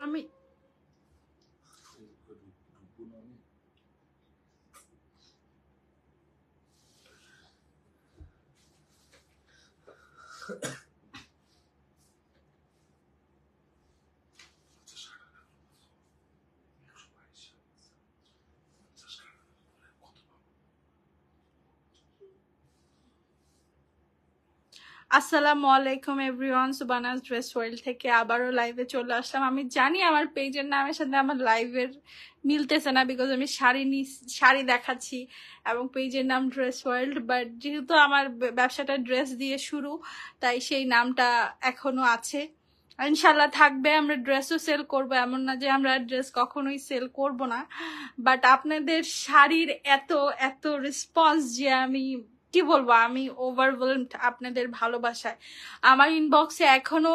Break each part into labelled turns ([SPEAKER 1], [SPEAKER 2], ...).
[SPEAKER 1] I mean, আসসালামু আলাইকুম everyone সুবানাস dress world থেকে আবারও লাইভে চলে আসলাম আমি জানি আমার পেজের নামের সাথে আমার লাইভের মিলতেছে না বিকজ আমি শাড়ি নি শাড়ি দেখাচ্ছি এবং পেজের নাম ড্রেস ওয়ার্ল্ড বাট যেহেতু আমার ব্যবসাটা ড্রেস দিয়ে শুরু তাই সেই নামটা এখনও আছে ইনশাল্লাহ থাকবে আমরা ড্রেসও সেল করব এমন না যে আমরা ড্রেস কখনোই সেল করব না বাট আপনাদের শাড়ির এত এত রেসপন্স যে আমি কি বলবো আমি ওভারওয়েলমড আপনাদের ভালোবাসায় আমার ইনবক্সে এখনো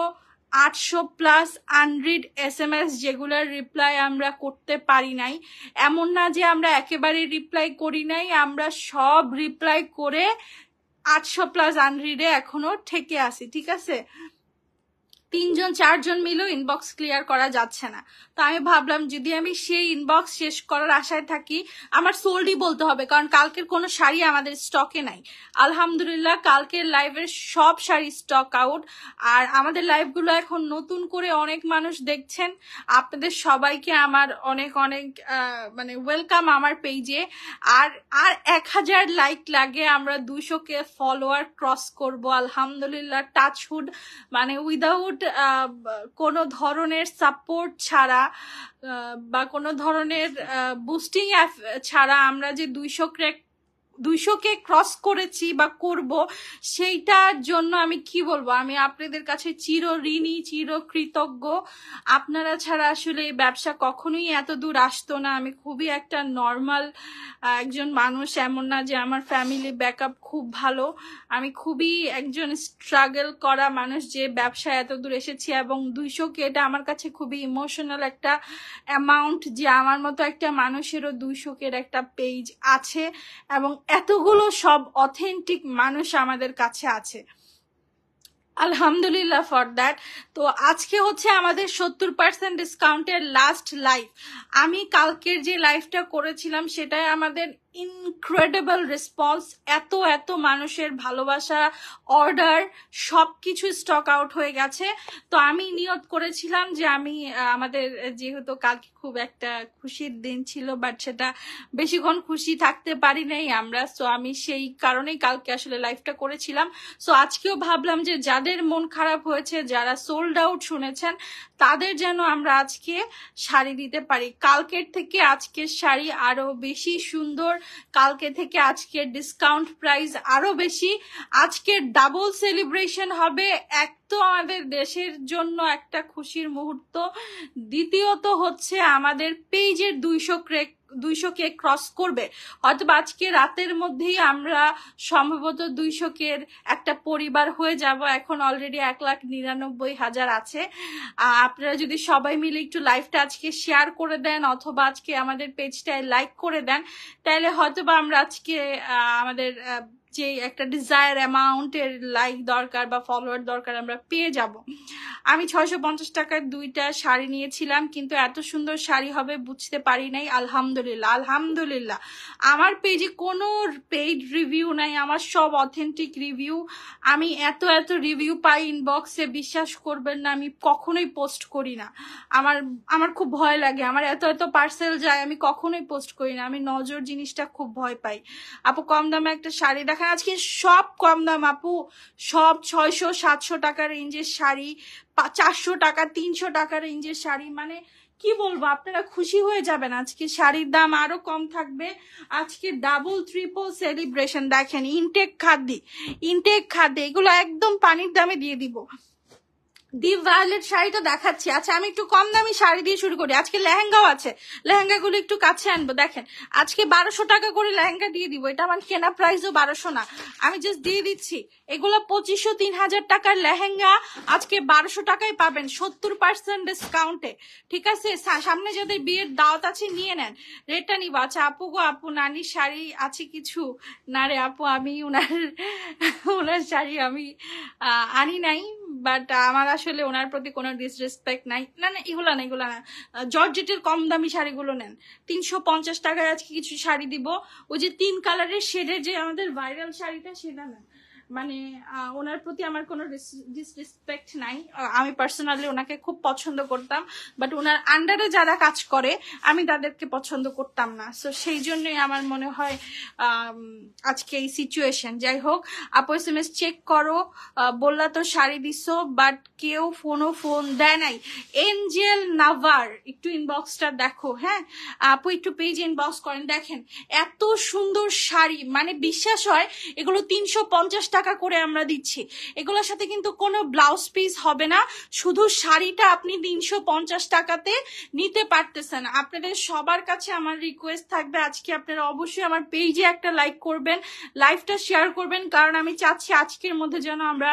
[SPEAKER 1] আটশো plus unread S M S যেগুলোর রিপ্লাই আমরা করতে পারি নাই এমন না যে আমরা একেবারে রিপ্লাই করি নাই আমরা সব রিপ্লাই করে আটশো প্লাস আনরিডে এখনো ঠেকে আসি ঠিক আছে তিনজন চারজন মিলেও ইনবক্স ক্লিয়ার করা যাচ্ছে না তো আমি ভাবলাম যদি আমি সেই ইনবক্স শেষ করার আশায় থাকি আমার সোল্ডই বলতে হবে কারণ কালকের কোনো শাড়ি আমাদের স্টকে নাই আলহামদুলিল্লাহ কালকের লাইভের সব শাড়ি স্টক আউট আর আমাদের লাইভগুলো এখন নতুন করে অনেক মানুষ দেখছেন আপনাদের সবাইকে আমার অনেক অনেক মানে ওয়েলকাম আমার পেজে আর আর এক হাজার লাইক লাগে আমরা দুশোকে ফলোয়ার ক্রস করব আলহামদুলিল্লাহ টাচহুড মানে উইদাউট ডিফারেন্ট um, কোনো ধরনের সাপোর্ট ছাড়া uh, বা কোনো ধরনের বুস্টিং uh, ছাড়া আমরা যে দুইশো ক্র্যাক দুইশোকে ক্রস করেছি বা করব সেইটার জন্য আমি কি বলবো আমি আপনাদের কাছে চির ঋণী চির কৃতজ্ঞ আপনারা ছাড়া আসলে এই ব্যবসা কখনোই এত দূর আসতো না আমি খুবই একটা নর্মাল একজন মানুষ এমন না যে আমার ফ্যামিলি ব্যাকআপ খুব ভালো আমি খুবই একজন স্ট্রাগল করা মানুষ যে ব্যবসা এত দূর এসেছি এবং দুইশোকে এটা আমার কাছে খুবই ইমোশনাল একটা অ্যামাউন্ট যে আমার মতো একটা মানুষেরও কের একটা পেজ আছে এবং এতগুলো সব অথেন্টিক মানুষ আমাদের কাছে আছে আলহামদুলিল্লাহ ফর দ্যাট তো আজকে হচ্ছে আমাদের সত্তর পার্সেন্ট ডিসকাউন্টের লাস্ট লাইফ আমি কালকের যে লাইফটা করেছিলাম সেটাই আমাদের ইনক্রেডিবল রেসপন্স এত এত মানুষের ভালোবাসা অর্ডার সব কিছু স্টক আউট হয়ে গেছে তো আমি নিয়ত করেছিলাম যে আমি আমাদের যেহেতু কালকে খুব একটা খুশির দিন ছিল বাট সেটা বেশিক্ষণ খুশি থাকতে পারি নাই আমরা সো আমি সেই কারণেই কালকে আসলে লাইফটা করেছিলাম সো আজকেও ভাবলাম যে যাদের মন খারাপ হয়েছে যারা সোল্ড আউট শুনেছেন তাদের যেন আমরা আজকে শাড়ি দিতে পারি কালকের থেকে আজকের শাড়ি আরো বেশি সুন্দর কালকে থেকে আজকের ডিসকাউন্ট প্রাইস আরো বেশি আজকের ডাবল সেলিব্রেশন হবে এক তো আমাদের দেশের জন্য একটা খুশির মুহূর্ত দ্বিতীয়ত হচ্ছে আমাদের পেজের দুইশো ক্রেক দুইশোকে ক্রস করবে হয়তো আজকে রাতের মধ্যেই আমরা সম্ভবত দুইশো কের একটা পরিবার হয়ে যাব এখন অলরেডি এক লাখ নিরানব্বই হাজার আছে আপনারা যদি সবাই মিলে একটু লাইভটা আজকে শেয়ার করে দেন অথবা আজকে আমাদের পেজটায় লাইক করে দেন তাহলে হয়তো আমরা আজকে আমাদের যে একটা ডিজায়ার অ্যামাউন্টের লাইক দরকার বা ফলোয়ার দরকার আমরা পেয়ে যাব আমি ছয়শো পঞ্চাশ টাকার দুইটা শাড়ি নিয়েছিলাম কিন্তু এত সুন্দর শাড়ি হবে বুঝতে পারি নাই আলহামদুলিল্লাহ আলহামদুলিল্লাহ আমার পেজে কোনো পেইড রিভিউ নাই আমার সব অথেন্টিক রিভিউ আমি এত এত রিভিউ পাই ইনবক্সে বিশ্বাস করবেন না আমি কখনোই পোস্ট করি না আমার আমার খুব ভয় লাগে আমার এত এত পার্সেল যায় আমি কখনোই পোস্ট করি না আমি নজর জিনিসটা খুব ভয় পাই আপু কম দামে একটা শাড়ি দেখা দেখা আজকে সব কম দাম আপু সব ছয়শো সাতশো টাকা রেঞ্জের শাড়ি চারশো টাকা তিনশো টাকা রেঞ্জের শাড়ি মানে কি বলবো আপনারা খুশি হয়ে যাবেন আজকে শাড়ির দাম আরো কম থাকবে আজকে ডাবল ট্রিপল সেলিব্রেশন দেখেন ইনটেক খাদ্যি ইনটেক খাদ্যে এগুলো একদম পানির দামে দিয়ে দিব ডিপ ভায়োলেট শাড়ি তো দেখাচ্ছি আচ্ছা আমি একটু কম দামি শাড়ি দিয়ে শুরু করি আজকে লেহেঙ্গাও আছে লেহেঙ্গাগুলো একটু কাছে আনবো দেখেন আজকে বারোশো টাকা করে লেহেঙ্গা দিয়ে দিব এটা আমার কেনা প্রাইসও বারোশো না আমি জাস্ট দিয়ে দিচ্ছি এগুলো পঁচিশশো তিন হাজার টাকার লেহেঙ্গা আজকে বারোশো টাকায় পাবেন সত্তর পার্সেন্ট ডিসকাউন্টে ঠিক আছে সামনে যাদের বিয়ের দাওয়াত আছে নিয়ে নেন রেটটা নিব আচ্ছা আপু গো আপু নানির শাড়ি আছে কিছু না রে আপু আমি ওনার ওনার শাড়ি আমি আনি নাই বাট আমার আসলে ওনার প্রতি কোনো ডিসরেসপেক্ট নাই না না এগুলা না এগুলা না জর্জেটের কম দামি শাড়িগুলো নেন তিনশো পঞ্চাশ টাকায় আজকে কিছু শাড়ি দিব ওই যে তিন কালারের শেডের যে আমাদের ভাইরাল শাড়িটা সেটা না মানে ওনার প্রতি আমার কোনো ডিসরেসপেক্ট নাই আমি পার্সোনালি ওনাকে খুব পছন্দ করতাম বাট ওনার আন্ডারে যারা কাজ করে আমি তাদেরকে পছন্দ করতাম না সো সেই জন্যই আমার মনে হয় আজকে এই সিচুয়েশন যাই হোক আপু এস এম এস চেক করো বললা তো শাড়ি দিস বাট কেউ ফোনও ফোন দেয় নাই এঞ্জেল নাভার একটু ইনবক্সটা দেখো হ্যাঁ আপু একটু পেজ ইনবক্স করেন দেখেন এত সুন্দর শাড়ি মানে বিশ্বাস হয় এগুলো তিনশো পঞ্চাশ টাকা টাকা করে আমরা দিচ্ছি এগুলোর সাথে কিন্তু কোনো ব্লাউজ পিস হবে না শুধু শাড়িটা আপনি তিনশো পঞ্চাশ টাকাতে নিতে পারতেছেন আপনাদের সবার কাছে আমার রিকোয়েস্ট থাকবে আজকে আপনারা অবশ্যই আমার পেজে একটা লাইক করবেন লাইফটা শেয়ার করবেন কারণ আমি চাচ্ছি আজকের মধ্যে যেন আমরা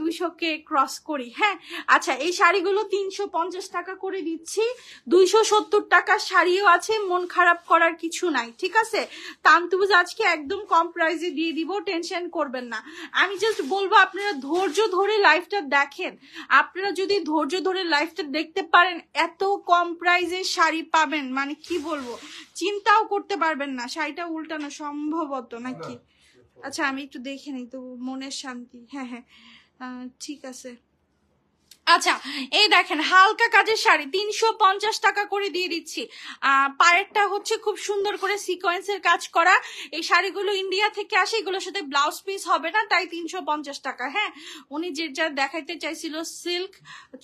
[SPEAKER 1] দুইশোকে ক্রস করি হ্যাঁ আচ্ছা এই শাড়িগুলো তিনশো পঞ্চাশ টাকা করে দিচ্ছি দুইশো সত্তর টাকার শাড়িও আছে মন খারাপ করার কিছু নাই ঠিক আছে তান্তুজ আজকে একদম কম প্রাইসে দিয়ে দিব টেনশন করবেন না না আমি জাস্ট বলবো আপনারা ধৈর্য ধরে লাইফটা দেখেন আপনারা যদি ধৈর্য ধরে লাইফটা দেখতে পারেন এত কম প্রাইজে শাড়ি পাবেন মানে কি বলবো চিন্তাও করতে পারবেন না শাড়িটা উল্টানো সম্ভবত নাকি আচ্ছা আমি একটু দেখে নিই তো মনের শান্তি হ্যাঁ হ্যাঁ ঠিক আছে আচ্ছা এই দেখেন হালকা কাজের শাড়ি তিনশো পঞ্চাশ টাকা করে দিয়ে দিচ্ছি পায়েরটা হচ্ছে খুব সুন্দর করে সিকোয়েন্সের কাজ করা এই শাড়িগুলো ইন্ডিয়া থেকে আসে এগুলোর সাথে ব্লাউজ পিস হবে না তাই তিনশো পঞ্চাশ টাকা হ্যাঁ উনি যে যা দেখাইতে চাইছিল সিল্ক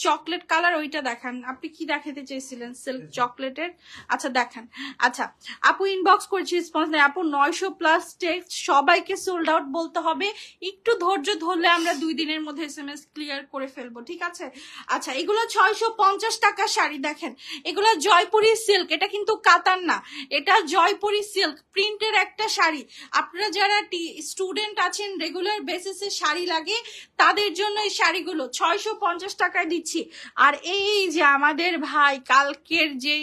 [SPEAKER 1] চকলেট কালার ওইটা দেখান আপনি কি দেখাতে চাইছিলেন সিল্ক চকলেটের আচ্ছা দেখান আচ্ছা আপু ইনবক্স করছি রেসপন্স নেই আপু নয়শো প্লাস টেক্সট সবাইকে সোল্ড আউট বলতে হবে একটু ধৈর্য ধরলে আমরা দুই দিনের মধ্যে এস এম এস ক্লিয়ার করে ফেলবো ঠিক আছে আচ্ছা এগুলো ছয়শো পঞ্চাশ টাকা শাড়ি দেখেন এগুলো জয়পুরি সিল্ক এটা কিন্তু কাতার না এটা জয়পুরি সিল্ক প্রিন্টের একটা শাড়ি আপনারা যারা স্টুডেন্ট আছেন রেগুলার বেসিসে শাড়ি লাগে তাদের জন্য এই শাড়িগুলো ছয়শো পঞ্চাশ টাকায় দিচ্ছি আর এই যে আমাদের ভাই কালকের যে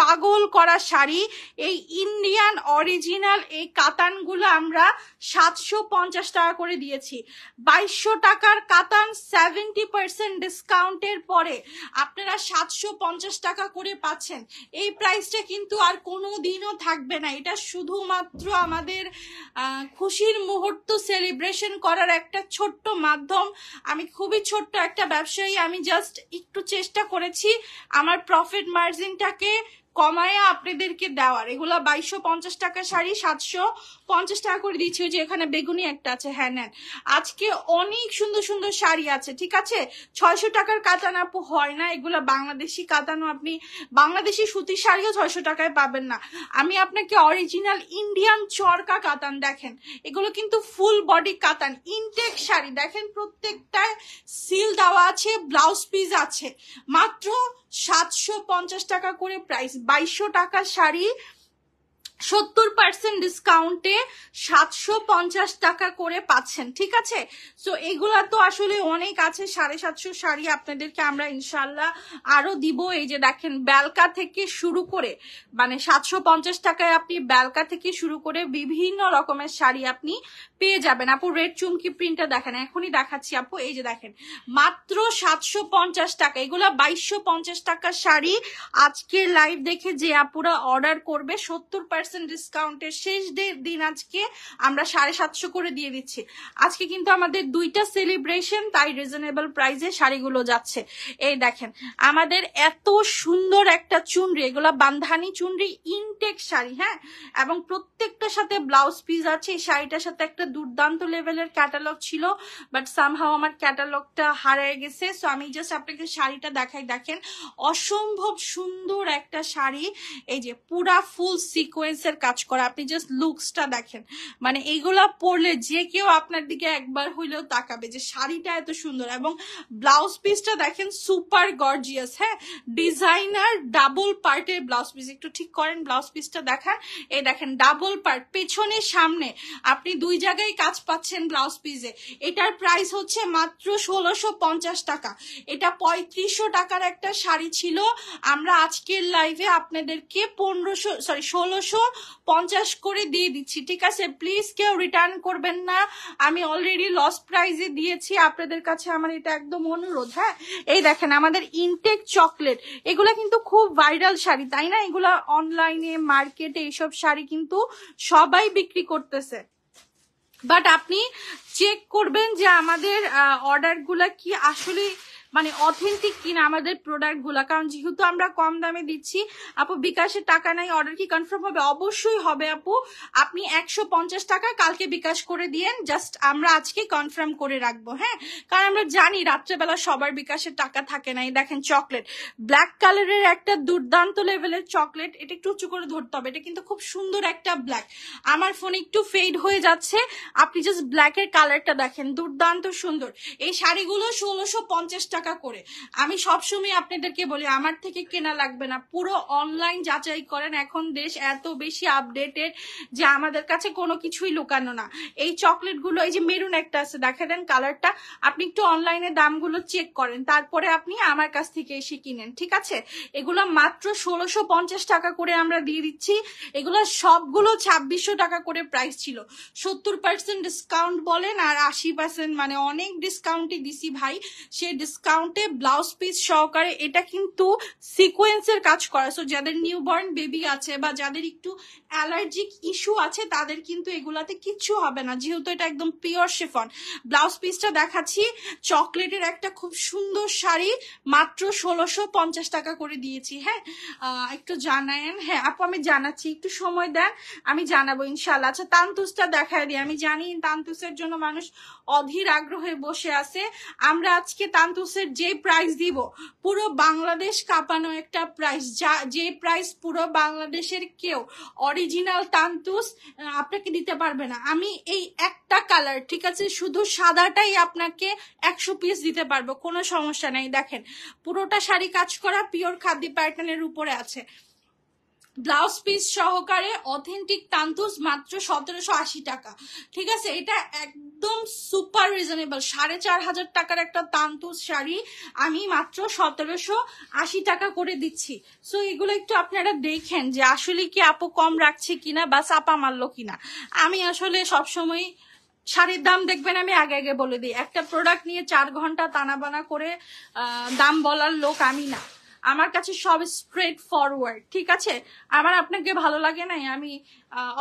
[SPEAKER 1] পাগল করা শাড়ি এই ইন্ডিয়ান অরিজিনাল এই কাতানগুলো আমরা সাতশো পঞ্চাশ টাকা করে দিয়েছি বাইশশো টাকার কাতান সেভেন্টি পার্সেন্ট ডিসকাউন্টের পরে আপনারা সাতশো পঞ্চাশ টাকা করে পাচ্ছেন এই প্রাইসটা কিন্তু আর কোনো দিনও থাকবে না এটা শুধুমাত্র আমাদের খুশির মুহূর্ত সেলিব্রেশন করার একটা ছোট্ট মাধ্যম আমি খুবই ছোট্ট একটা ব্যবসায়ী আমি জাস্ট একটু চেষ্টা করেছি আমার প্রফিট মার্জিনটাকে কমায়া আপনাদেরকে দেওয়ার এগুলো বাইশশো পঞ্চাশ টাকা শাড়ি সাতশো পঞ্চাশ টাকা করে দিচ্ছি যে এখানে বেগুনি একটা আছে হ্যাঁ নেন আজকে অনেক সুন্দর সুন্দর শাড়ি আছে ঠিক আছে ছয়শো টাকার কাতান আপু হয় না এগুলো বাংলাদেশি কাতানো আপনি বাংলাদেশি সুতির শাড়িও ছয়শো টাকায় পাবেন না আমি আপনাকে অরিজিনাল ইন্ডিয়ান চরকা কাতান দেখেন এগুলো কিন্তু ফুল বডি কাতান ইনটেক শাড়ি দেখেন প্রত্যেকটায় সিল দেওয়া আছে ব্লাউজ পিস আছে মাত্র সাতশো পঞ্চাশ টাকা করে প্রাইস বাইশশো টাকার শাড়ি সত্তর পার্সেন্ট ডিসকাউন্টে সাতশো পঞ্চাশ টাকা করে পাচ্ছেন ঠিক আছে সো এগুলা তো আসলে অনেক আছে সাড়ে সাতশো শাড়ি আপনাদেরকে আমরা ইনশাল্লাহ আরো দিব এই যে দেখেন ব্যালকা থেকে শুরু করে মানে সাতশো পঞ্চাশ টাকায় আপনি ব্যালকা থেকে শুরু করে বিভিন্ন রকমের শাড়ি আপনি পেয়ে যাবেন আপু রেড চুমকি প্রিন্টটা দেখেন এখনই দেখাচ্ছি আপু এই যে দেখেন মাত্র সাতশো পঞ্চাশ টাকা এগুলা বাইশশো পঞ্চাশ টাকা শাড়ি আজকের লাইভ দেখে যে আপুরা অর্ডার করবে সত্তর পার্সেন্ট ডিসকাউন্টের শেষ দিন আজকে আমরা সাড়ে সাতশো করে দিয়ে দিচ্ছি আজকে কিন্তু আমাদের দুইটা সেলিব্রেশন তাই রিজনেবল প্রাইসে শাড়িগুলো যাচ্ছে এই দেখেন আমাদের এত সুন্দর একটা চুনরি এগুলো বান্ধানি চুনরি ইনটেক শাড়ি হ্যাঁ এবং প্রত্যেকটার সাথে ব্লাউজ পিস আছে এই শাড়িটার সাথে একটা দুর্দান্ত লেভেলের ক্যাটালগ ছিল বাট সামহাও আমার ক্যাটালগটা হারিয়ে গেছে সো আমি জাস্ট আপনাকে শাড়িটা দেখাই দেখেন অসম্ভব সুন্দর একটা শাড়ি এই যে পুরা ফুল সিকোয়েন্স সিকোয়েন্সের কাজ করে আপনি জাস্ট লুকসটা দেখেন মানে এইগুলা পরলে যে কেউ আপনার দিকে একবার হইলেও তাকাবে যে শাড়িটা এত সুন্দর এবং ব্লাউজ পিসটা দেখেন সুপার গর্জিয়াস হ্যাঁ ডিজাইনার ডাবল পার্টের ব্লাউজ পিস একটু ঠিক করেন ব্লাউজ পিসটা দেখা এই দেখেন ডাবল পার্ট পেছনে সামনে আপনি দুই জায়গায় কাজ পাচ্ছেন ব্লাউজ পিসে এটার প্রাইস হচ্ছে মাত্র ষোলোশো পঞ্চাশ টাকা এটা পঁয়ত্রিশশো টাকার একটা শাড়ি ছিল আমরা আজকের লাইভে আপনাদেরকে পনেরোশো সরি ষোলোশো পঞ্চাশ করে দিয়ে দিচ্ছি ঠিক আছে প্লিজ কেউ রিটার্ন করবেন না আমি অলরেডি লস প্রাইজে দিয়েছি আপনাদের কাছে আমার এটা একদম অনুরোধ হ্যাঁ এই দেখেন আমাদের ইনটেক চকলেট এগুলো কিন্তু খুব ভাইরাল শাড়ি তাই না এগুলো অনলাইনে মার্কেটে এইসব শাড়ি কিন্তু সবাই বিক্রি করতেছে বাট আপনি চেক করবেন যে আমাদের অর্ডারগুলা কি আসলে মানে অথেন্টিক কিনা আমাদের প্রোডাক্টগুলো কারণ যেহেতু আমরা কম দামে দিচ্ছি আপু বিকাশের টাকা নাই অর্ডার কি কনফার্ম হবে অবশ্যই হবে আপু আপনি একশো টাকা কালকে বিকাশ করে দিয়েন জাস্ট আমরা আজকে কনফার্ম করে রাখবো হ্যাঁ কারণ আমরা জানি রাত্রেবেলা সবার বিকাশের টাকা থাকে নাই দেখেন চকলেট ব্ল্যাক কালারের একটা দুর্দান্ত লেভেলের চকলেট এটা একটু উঁচু করে ধরতে হবে এটা কিন্তু খুব সুন্দর একটা ব্ল্যাক আমার ফোনে একটু ফেড হয়ে যাচ্ছে আপনি জাস্ট ব্ল্যাকের কালারটা দেখেন দুর্দান্ত সুন্দর এই শাড়িগুলো ষোলোশো পঞ্চাশ টাকা টাকা করে আমি সবসময় আপনাদেরকে বলি আমার থেকে কেনা লাগবে না পুরো অনলাইন যাচাই করেন এখন দেশ এত বেশি আপডেটেড যে আমাদের কাছে কোনো কিছুই লুকানো না এই চকলেটগুলো এই যে মেরুন একটা আছে দেখা দেন কালারটা আপনি একটু অনলাইনে দামগুলো চেক করেন তারপরে আপনি আমার কাছ থেকে এসে কিনেন ঠিক আছে এগুলো মাত্র ষোলোশো পঞ্চাশ টাকা করে আমরা দিয়ে দিচ্ছি এগুলো সবগুলো ছাব্বিশশো টাকা করে প্রাইস ছিল সত্তর পার্সেন্ট ডিসকাউন্ট বলেন আর আশি পার্সেন্ট মানে অনেক ডিসকাউন্টই দিছি ভাই সে ডিসকাউন্ট কাউন্টে ব্লাউজ পিস সহকারে এটা কিন্তু সিকোয়েন্সের কাজ করা সো যাদের নিউবর্ন বেবি আছে বা যাদের একটু অ্যালার্জিক ইস্যু আছে তাদের কিন্তু এগুলাতে কিচ্ছু হবে না যেহেতু এটা একদম পিওর শেফন ব্লাউজ পিসটা দেখাচ্ছি চকলেটের একটা খুব সুন্দর শাড়ি মাত্র ষোলোশো পঞ্চাশ টাকা করে দিয়েছি হ্যাঁ একটু জানায়েন হ্যাঁ আপু আমি জানাচ্ছি একটু সময় দেন আমি জানাবো ইনশাল্লাহ আচ্ছা তান্তুসটা দেখায় দিই আমি জানি তান্তুসের জন্য মানুষ অধীর আগ্রহে বসে আছে আমরা আজকে তান্তুসের প্রাইজের যে প্রাইস দিব পুরো বাংলাদেশ কাঁপানো একটা প্রাইস যা যে প্রাইস পুরো বাংলাদেশের কেউ অরিজিনাল তান্তুস আপনাকে দিতে পারবে না আমি এই একটা কালার ঠিক আছে শুধু সাদাটাই আপনাকে একশো পিস দিতে পারবো কোনো সমস্যা নেই দেখেন পুরোটা শাড়ি কাজ করা পিওর খাদ্য প্যাটার্নের উপরে আছে ব্লাউজ পিস সহকারে অথেন্টিক তান্তুস মাত্র সতেরোশো আশি টাকা ঠিক আছে এটা একদম সুপার রিজনেবল সাড়ে চার হাজার টাকার একটা তান্তুস শাড়ি আমি মাত্র সতেরোশো আশি টাকা করে দিচ্ছি সো এগুলো একটু আপনারা দেখেন যে আসলে কি আপু কম রাখছে কিনা বা চাপা মারলো কিনা আমি আসলে সবসময় শাড়ির দাম দেখবেন আমি আগে আগে বলে দিই একটা প্রোডাক্ট নিয়ে চার ঘন্টা টানাবানা করে দাম বলার লোক আমি না আমার কাছে সব স্ট্রেট ফরওয়ার্ড ঠিক আছে আমার আপনাকে ভালো লাগে নাই আমি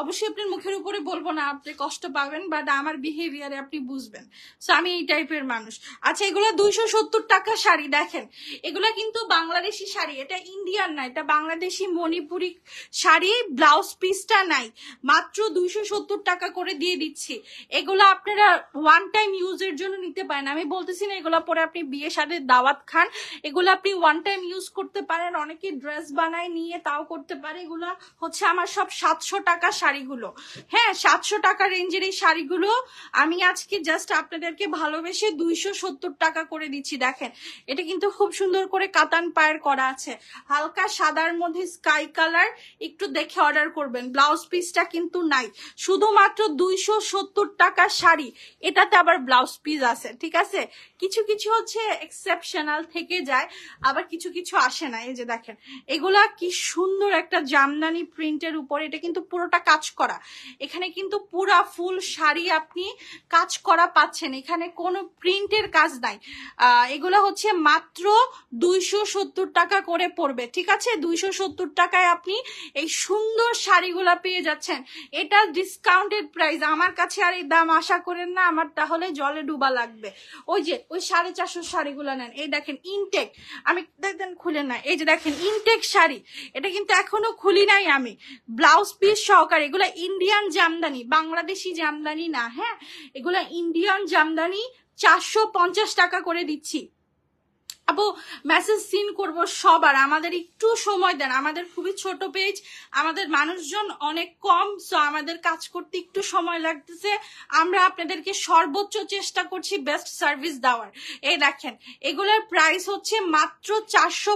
[SPEAKER 1] অবশ্যই আপনার মুখের উপরে বলবো না আপনি কষ্ট পাবেন বাট আমার বিহেভিয়ারে আপনি বুঝবেন সো আমি এই টাইপের মানুষ আচ্ছা এগুলো দুইশো সত্তর টাকা শাড়ি দেখেন এগুলো কিন্তু বাংলাদেশি শাড়ি এটা ইন্ডিয়ান না এটা বাংলাদেশি মণিপুরি শাড়ি ব্লাউজ পিসটা নাই মাত্র দুইশো সত্তর টাকা করে দিয়ে দিচ্ছি এগুলো আপনারা ওয়ান টাইম ইউজের জন্য নিতে পারেন আমি বলতেছি না এগুলো পরে আপনি বিয়ে সাথে দাওয়াত খান এগুলো আপনি ওয়ান টাইম ইউজ করতে পারেন অনেকে ড্রেস বানায় নিয়ে তাও করতে পারে এগুলো হচ্ছে আমার সব সাতশো টাকা টাকা শাড়িগুলো হ্যাঁ সাতশো টাকা রেঞ্জের এই শাড়িগুলো আমি আজকে জাস্ট আপনাদেরকে ভালোবেসে দুইশো সত্তর টাকা করে দিচ্ছি দেখেন এটা কিন্তু খুব সুন্দর করে কাতান পায়ের করা আছে হালকা সাদার মধ্যে স্কাই কালার একটু দেখে অর্ডার করবেন ব্লাউজ পিসটা কিন্তু নাই শুধুমাত্র দুইশো সত্তর টাকা শাড়ি এটাতে আবার ব্লাউজ পিস আছে ঠিক আছে কিছু কিছু হচ্ছে এক্সেপশনাল থেকে যায় আবার কিছু কিছু আসে না এই যে দেখেন এগুলা কি সুন্দর একটা জামদানি প্রিন্টের উপর এটা কিন্তু পুরোটা কাজ করা এখানে কিন্তু পুরা ফুল শাড়ি আপনি কাজ করা পাচ্ছেন এখানে কোনো প্রিন্টের কাজ নাই এগুলো হচ্ছে মাত্র দুইশো সত্তর টাকা করে পড়বে ঠিক আছে দুইশো সত্তর টাকায় আপনি এই সুন্দর শাড়িগুলা পেয়ে যাচ্ছেন এটা ডিসকাউন্টেড প্রাইস আমার কাছে আর এই দাম আশা করেন না আমার তাহলে জলে ডুবা লাগবে ওই যে ওই সাড়ে চারশো শাড়িগুলো নেন এই দেখেন ইনটেক আমি দেখেন খুলে না এই যে দেখেন ইনটেক শাড়ি এটা কিন্তু এখনো খুলি নাই আমি ব্লাউজ পিস সহকারে এগুলো ইন্ডিয়ান জামদানি বাংলাদেশি জামদানি না হ্যাঁ এগুলো ইন্ডিয়ান জামদানি চারশো পঞ্চাশ টাকা করে দিচ্ছি যাব মেসেজ সিন করব সবার আমাদের একটু সময় দেন আমাদের খুবই ছোট পেজ আমাদের মানুষজন অনেক কম সো আমাদের কাজ করতে একটু সময় লাগতেছে আমরা আপনাদেরকে সর্বোচ্চ চেষ্টা করছি বেস্ট সার্ভিস দেওয়ার এই দেখেন এগুলোর প্রাইস হচ্ছে মাত্র চারশো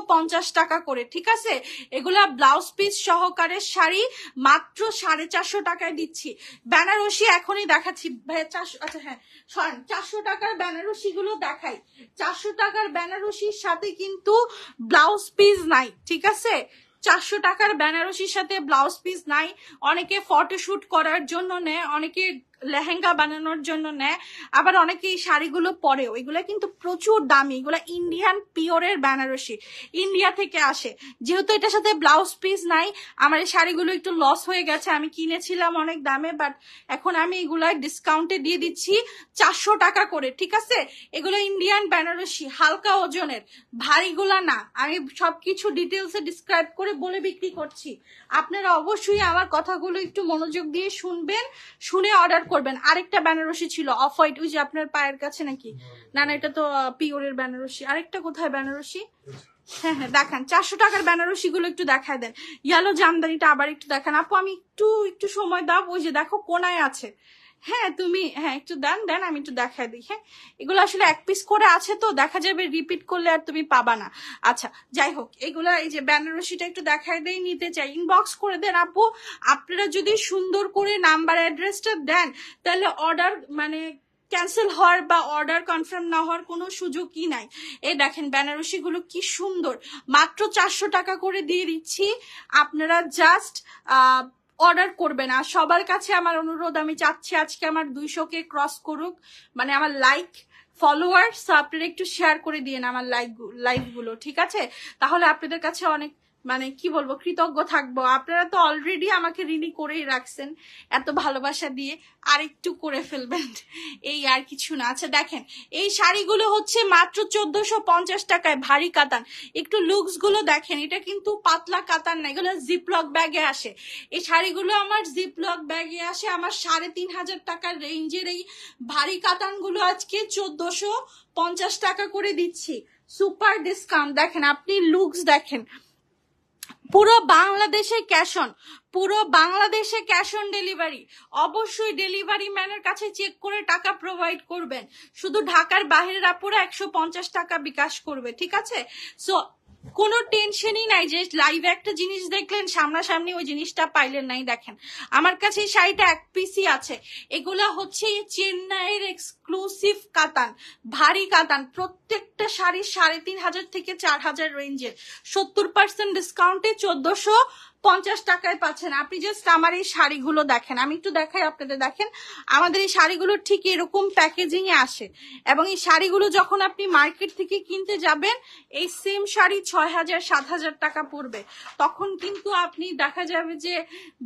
[SPEAKER 1] টাকা করে ঠিক আছে এগুলা ব্লাউজ পিস সহকারে শাড়ি মাত্র সাড়ে চারশো টাকায় দিচ্ছি বেনারসি এখনই দেখাচ্ছি চারশো আচ্ছা হ্যাঁ চারশো টাকার বেনারসি গুলো দেখাই চারশো টাকার বেনারসি বেনারসির সাথে কিন্তু ব্লাউজ পিস নাই ঠিক আছে চারশো টাকার বেনারসির সাথে ব্লাউজ পিস নাই অনেকে ফটোশুট করার জন্য নেয় অনেকে লেহেঙ্গা বানানোর জন্য নেয় আবার অনেকেই শাড়িগুলো পরেও এগুলো কিন্তু প্রচুর দামি এগুলো ইন্ডিয়ান পিওরের বেনারসি ইন্ডিয়া থেকে আসে যেহেতু এটার সাথে ব্লাউজ পিস নাই আমার এই শাড়িগুলো একটু লস হয়ে গেছে আমি কিনেছিলাম অনেক দামে বাট এখন আমি এগুলো ডিসকাউন্টে দিয়ে দিচ্ছি চারশো টাকা করে ঠিক আছে এগুলো ইন্ডিয়ান বেনারসি হালকা ওজনের ভারীগুলা না আমি সবকিছু ডিটেলসে ডিসক্রাইব করে বলে বিক্রি করছি আপনারা অবশ্যই আমার কথাগুলো একটু মনোযোগ দিয়ে শুনবেন শুনে অর্ডার করবেন আরেকটা বেনারসি ছিল অফ হোয়াইট ওই যে আপনার পায়ের কাছে নাকি না না এটা তো পিওরের বেনারসি আরেকটা কোথায় বেনারসি হ্যাঁ হ্যাঁ দেখান চারশো টাকার বেনারসি গুলো একটু দেখায় দেন ইয়ালো জামদানিটা আবার একটু দেখান আপু আমি একটু একটু সময় দাও ওই যে দেখো কোনায় আছে হ্যাঁ তুমি হ্যাঁ একটু দেন দেন আমি একটু দেখাই দিই হ্যাঁ এগুলো আসলে এক পিস করে আছে তো দেখা যাবে রিপিট করলে আর তুমি পাবা না আচ্ছা যাই হোক এগুলো এই যে বেনারসিটা একটু দেখাই দেই নিতে চাই ইনবক্স করে দেন আপু আপনারা যদি সুন্দর করে নাম্বার অ্যাড্রেসটা দেন তাহলে অর্ডার মানে ক্যান্সেল হওয়ার বা অর্ডার কনফার্ম না হওয়ার কোনো সুযোগই নাই এই দেখেন বেনারসিগুলো কি সুন্দর মাত্র চারশো টাকা করে দিয়ে দিচ্ছি আপনারা জাস্ট অর্ডার করবে না সবার কাছে আমার অনুরোধ আমি চাচ্ছি আজকে আমার দুইশোকে ক্রস করুক মানে আমার লাইক ফলোয়ার্স আপনারা একটু শেয়ার করে দিয়ে আমার লাইক লাইকগুলো ঠিক আছে তাহলে আপনাদের কাছে অনেক মানে কি বলবো কৃতজ্ঞ থাকবো আপনারা তো অলরেডি আমাকে ঋণী করেই রাখছেন এত ভালোবাসা দিয়ে আর একটু করে ফেলবেন এই আর কিছু না আচ্ছা দেখেন এই শাড়িগুলো হচ্ছে মাত্র চোদ্দশো পঞ্চাশ টাকায় ভারী কাতান একটু লুকস গুলো দেখেন এটা কিন্তু পাতলা কাতান না এগুলো জিপলক ব্যাগে আসে এই শাড়িগুলো আমার জিপলক ব্যাগে আসে আমার সাড়ে তিন হাজার টাকার রেঞ্জের এই ভারী কাতানগুলো আজকে চোদ্দশো পঞ্চাশ টাকা করে দিচ্ছি সুপার ডিসকাউন্ট দেখেন আপনি লুকস দেখেন পুরো বাংলাদেশে ক্যাশ অন পুরো বাংলাদেশে ক্যাশ অন ডেলিভারি অবশ্যই ডেলিভারি ম্যানের কাছে চেক করে টাকা প্রোভাইড করবেন শুধু ঢাকার বাহিরের আপুরা একশো পঞ্চাশ টাকা বিকাশ করবে ঠিক আছে সো কোনো টেনশনই নাই যে লাইভে একটা জিনিস দেখলেন সামনাসামনি ওই জিনিসটা পাইলেন নাই দেখেন আমার কাছে এই শাড়িটা এক পিসি আছে এগুলা হচ্ছে চেন্নাইয়ের এক্সক্লুসিভ কাতান ভারী কাতান প্রত্যেকটা শাড়ি সাড়ে তিন হাজার থেকে চার হাজার রেঞ্জের সত্তর পার্সেন্ট ডিসকাউন্টে চোদ্দশো পঞ্চাশ টাকায় পাচ্ছেন আপনি জাস্ট আমার এই শাড়িগুলো দেখেন আমি একটু দেখাই আপনাদের দেখেন আমাদের এই শাড়িগুলো ঠিক এরকম প্যাকেজিং এ আসে এবং এই শাড়িগুলো যখন আপনি মার্কেট থেকে কিনতে যাবেন এই সেম শাড়ি ছয় হাজার সাত হাজার টাকা পড়বে তখন কিন্তু আপনি দেখা যাবে যে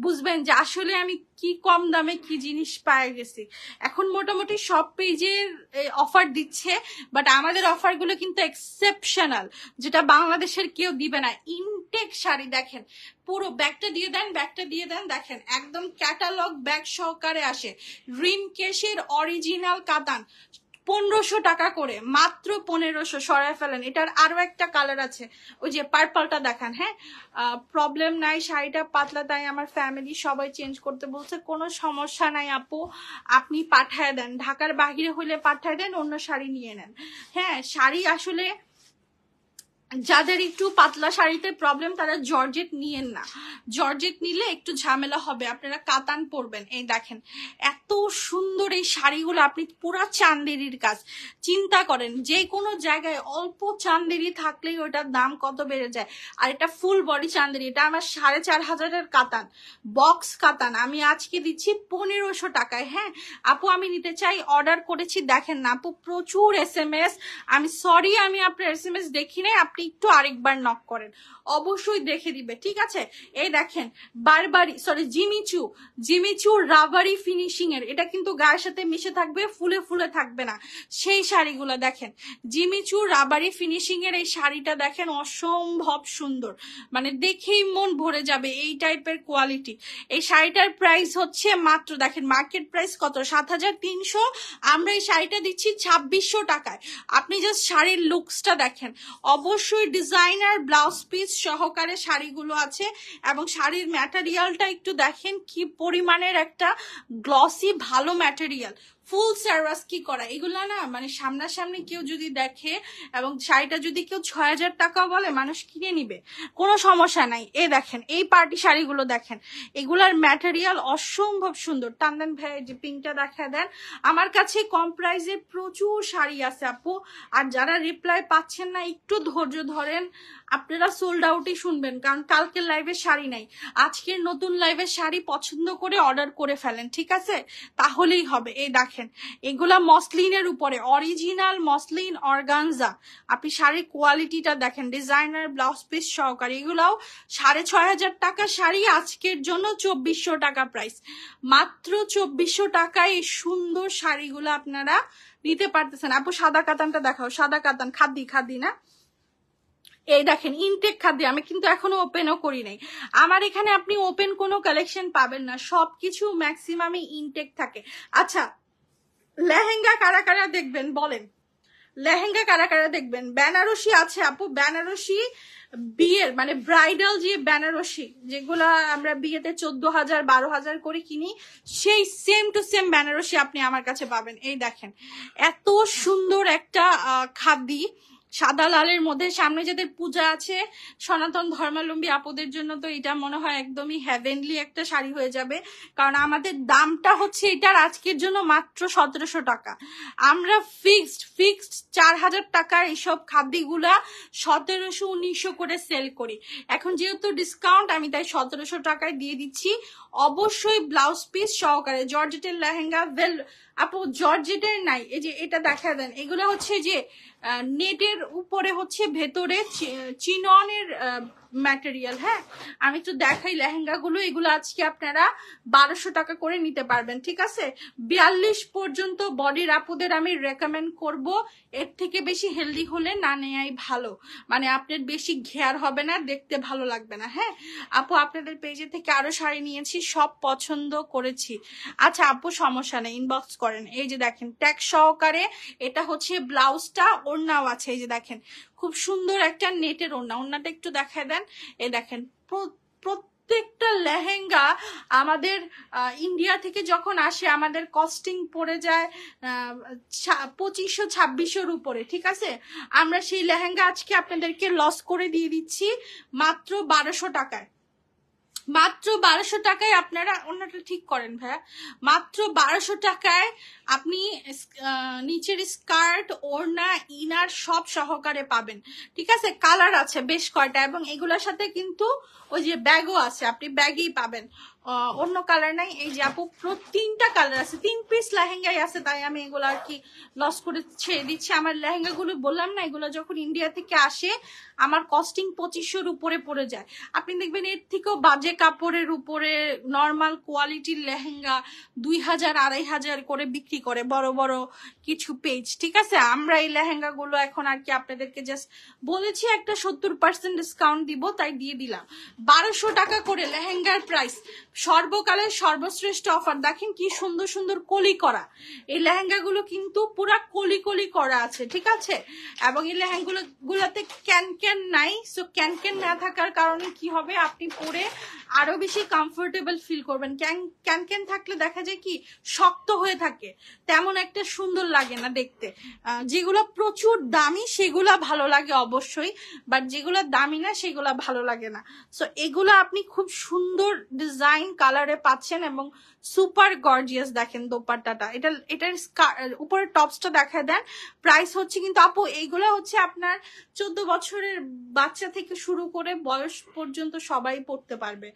[SPEAKER 1] বুঝবেন যে আসলে আমি কি কম দামে কি জিনিস পায় গেছে এখন মোটামুটি সব পেজের অফার দিচ্ছে বাট আমাদের অফারগুলো কিন্তু এক্সেপশনাল যেটা বাংলাদেশের কেউ দিবে না ইনটেক শাড়ি দেখেন পুরো ব্যাগটা দিয়ে দেন ব্যাগটা দিয়ে দেন দেখেন একদম ক্যাটালগ ব্যাগ সহকারে আসে রিমকেশের অরিজিনাল কাতান পনেরোশো টাকা করে মাত্র পনেরোশো সরায় ফেলেন এটার আরো একটা কালার আছে ওই যে পার্পলটা দেখান হ্যাঁ প্রবলেম নাই শাড়িটা পাতলা তাই আমার ফ্যামিলি সবাই চেঞ্জ করতে বলছে কোনো সমস্যা নাই আপু আপনি পাঠায় দেন ঢাকার বাহিরে হলে পাঠায় দেন অন্য শাড়ি নিয়ে নেন হ্যাঁ শাড়ি আসলে যাদের একটু পাতলা শাড়িতে প্রবলেম তারা জর্জেট নিয়েন না জর্জেট নিলে একটু ঝামেলা হবে আপনারা কাতান পরবেন এই দেখেন এত সুন্দর এই শাড়িগুলো আপনি পুরা চান্দেরির কাজ চিন্তা করেন যে কোনো জায়গায় অল্প চান্দেরি থাকলেই ওটার দাম কত বেড়ে যায় আর এটা ফুল বডি চান্দেরি এটা আমার সাড়ে চার হাজারের কাতান বক্স কাতান আমি আজকে দিচ্ছি পনেরোশো টাকায় হ্যাঁ আপু আমি নিতে চাই অর্ডার করেছি দেখেন না আপু প্রচুর এস এম এস আমি সরি আমি আপনার এস এম এস দেখি নাই আপনি আপনি একটু আরেকবার নক করেন অবশ্যই দেখে দিবে ঠিক আছে এই দেখেন বারবারি সরি জিমিচু জিমিচু রাবারি ফিনিশিং এর এটা কিন্তু গায়ের সাথে মিশে থাকবে ফুলে ফুলে থাকবে না সেই শাড়িগুলো দেখেন জিমিচু রাবারি ফিনিশিং এর এই শাড়িটা দেখেন অসম্ভব সুন্দর মানে দেখেই মন ভরে যাবে এই টাইপের কোয়ালিটি এই শাড়িটার প্রাইস হচ্ছে মাত্র দেখেন মার্কেট প্রাইস কত সাত হাজার তিনশো আমরা এই শাড়িটা দিচ্ছি ছাব্বিশশো টাকায় আপনি জাস্ট শাড়ির লুকসটা দেখেন অবশ্যই অবশ্যই ডিজাইনার ব্লাউজ পিস সহকারে শাড়িগুলো আছে এবং শাড়ির ম্যাটেরিয়ালটা একটু দেখেন কি পরিমাণের একটা গ্লসি ভালো ম্যাটেরিয়াল ফুল সার্ভাস কি করা এগুলা না মানে সামনাসামনি কেউ যদি দেখে এবং শাড়িটা যদি কেউ ছয় হাজার টাকা বলে মানুষ কিনে নিবে কোনো সমস্যা নাই এ দেখেন এই পার্টি শাড়িগুলো দেখেন এগুলার ম্যাটেরিয়াল অসম্ভব সুন্দর টান্দান ভাই যে পিঙ্কটা দেখা দেন আমার কাছে কম প্রাইজে প্রচুর শাড়ি আছে আপু আর যারা রিপ্লাই পাচ্ছেন না একটু ধৈর্য ধরেন আপনারা সোল্ড আউটই শুনবেন কারণ কালকের লাইভে শাড়ি নাই আজকের নতুন লাইভে শাড়ি পছন্দ করে অর্ডার করে ফেলেন ঠিক আছে তাহলেই হবে এই দেখেন এগুলা মসলিনের উপরে অরিজিনাল মসলিন অর্গানজা আপনি শাড়ির কোয়ালিটিটা দেখেন ডিজাইনার ব্লাউজ পিস সহকারী এগুলাও সাড়ে ছয় হাজার টাকা শাড়ি আজকের জন্য চব্বিশশো টাকা প্রাইস মাত্র চব্বিশশো টাকায় এই সুন্দর শাড়িগুলো আপনারা নিতে পারতেছেন আপু সাদা কাতানটা দেখাও সাদা কাতান খাদি খাদি না এই দেখেন ইনটেক খাদ্য আমি কিন্তু এখনো ওপেনও করি নাই আমার এখানে আপনি ওপেন কোনো কালেকশন পাবেন না সবকিছু ম্যাক্সিমামই ইনটেক থাকে আচ্ছা লেহেঙ্গা কারা কারা দেখবেন বলেন লেহেঙ্গা কারা কারা দেখবেন বেনারসি আছে আপু বেনারসি বিয়ের মানে ব্রাইডাল যে বেনারসি যেগুলা আমরা বিয়েতে চোদ্দ হাজার বারো হাজার করে কিনি সেই সেম টু সেম বেনারসি আপনি আমার কাছে পাবেন এই দেখেন এত সুন্দর একটা খাদি সাদা লালের মধ্যে সামনে যাদের পূজা আছে সনাতন ধর্মাবলম্বী আপদের জন্য তো এটা মনে হয় একদমই হ্যাভেনলি একটা শাড়ি হয়ে যাবে কারণ আমাদের দামটা হচ্ছে এটার আজকের জন্য মাত্র সতেরোশো টাকা আমরা ফিক্সড ফিক্সড চার হাজার টাকার এইসব খাদ্যগুলা সতেরোশো উনিশশো করে সেল করি এখন যেহেতু ডিসকাউন্ট আমি তাই সতেরোশো টাকায় দিয়ে দিচ্ছি অবশ্যই ব্লাউজ পিস সহকারে জর্জেটের লেহেঙ্গা ভেল আপু জর্জেটের নাই এই যে এটা দেখা দেন এগুলো হচ্ছে যে নেটের উপরে হচ্ছে ভেতরে চিননের ম্যাটেরিয়াল হ্যাঁ আমি একটু দেখাই লেহেঙ্গাগুলো এগুলো আজকে আপনারা বারোশো টাকা করে নিতে পারবেন ঠিক আছে বিয়াল্লিশ পর্যন্ত বডির আপুদের আমি রেকমেন্ড করব এর থেকে বেশি হেলদি হলে না নেয়াই ভালো মানে আপনার বেশি ঘেয়ার হবে না দেখতে ভালো লাগবে না হ্যাঁ আপু আপনাদের পেজে থেকে আরো শাড়ি নিয়েছি সব পছন্দ করেছি আচ্ছা আপু সমস্যা নেই ইনবক্স করেন এই যে দেখেন ট্যাগ সহকারে এটা হচ্ছে ব্লাউজটা ওড়নাও আছে এই যে দেখেন খুব সুন্দর একটা নেটের ওড়না ওড়নাটা একটু দেখায় দেন এ দেখেন প্রত্যেকটা লেহেঙ্গা আমাদের ইন্ডিয়া থেকে যখন আসে আমাদের কস্টিং পড়ে যায় পঁচিশশো ছাব্বিশের উপরে ঠিক আছে আমরা সেই লেহেঙ্গা আজকে আপনাদেরকে লস করে দিয়ে দিচ্ছি মাত্র বারোশো টাকায় মাত্র বারোশো টাকায় আপনারা ওনাটা ঠিক করেন ভাইয়া মাত্র বারোশো টাকায় আপনি নিচের স্কার্ট ওড়না ইনার সব সহকারে পাবেন ঠিক আছে কালার আছে বেশ কয়টা এবং এগুলোর সাথে কিন্তু ওই যে ব্যাগও আছে আপনি ব্যাগেই পাবেন অন্য কালার নাই এই যে আপু তিনটা কালার আছে তিন পিস লেহেঙ্গাই আছে তাই আমি এগুলো আর কি লস করে ছেড়ে দিচ্ছি আমার লেহেঙ্গাগুলো বললাম না এগুলো যখন ইন্ডিয়া থেকে আসে আমার কস্টিং পঁচিশশোর উপরে পড়ে যায় আপনি দেখবেন এর থেকেও বাজে কাপড়ের উপরে নর্মাল কোয়ালিটির লেহেঙ্গা দুই হাজার আড়াই হাজার করে বিক্রি করে বড় বড় কিছু পেজ ঠিক আছে আমরা এই লেহেঙ্গাগুলো এখন আর কি আপনাদেরকে জাস্ট বলেছি একটা সত্তর পার্সেন্ট ডিসকাউন্ট দিব তাই দিয়ে দিলাম বারোশো টাকা করে লেহেঙ্গার প্রাইস সর্বকালের সর্বশ্রেষ্ঠ অফার দেখেন কি সুন্দর সুন্দর কলি করা এই লেহেঙ্গাগুলো কিন্তু পুরা কলি কলি করা আছে ঠিক আছে এবং এই লেহেঙ্গাগুলো গুলাতে ক্যান ক্যান নাই সো ক্যান ক্যান না থাকার কারণে কি হবে আপনি পরে আরো বেশি কমফোর্টেবল ফিল করবেন ক্যান ক্যান ক্যান থাকলে দেখা যায় কি শক্ত হয়ে থাকে তেমন একটা সুন্দর লাগে না দেখতে যেগুলো প্রচুর দামি সেগুলা ভালো লাগে অবশ্যই বাট যেগুলো দামি না সেগুলা ভালো লাগে না সো এগুলো আপনি খুব সুন্দর ডিজাইন ফাইন কালারে পাচ্ছেন এবং সুপার গর্জিয়াস দেখেন দোপাট্টাটা এটা এটার উপরে টপসটা দেখা দেন প্রাইস হচ্ছে কিন্তু আপু এইগুলো হচ্ছে আপনার চোদ্দ বছরের বাচ্চা থেকে শুরু করে বয়স পর্যন্ত সবাই পড়তে পারবে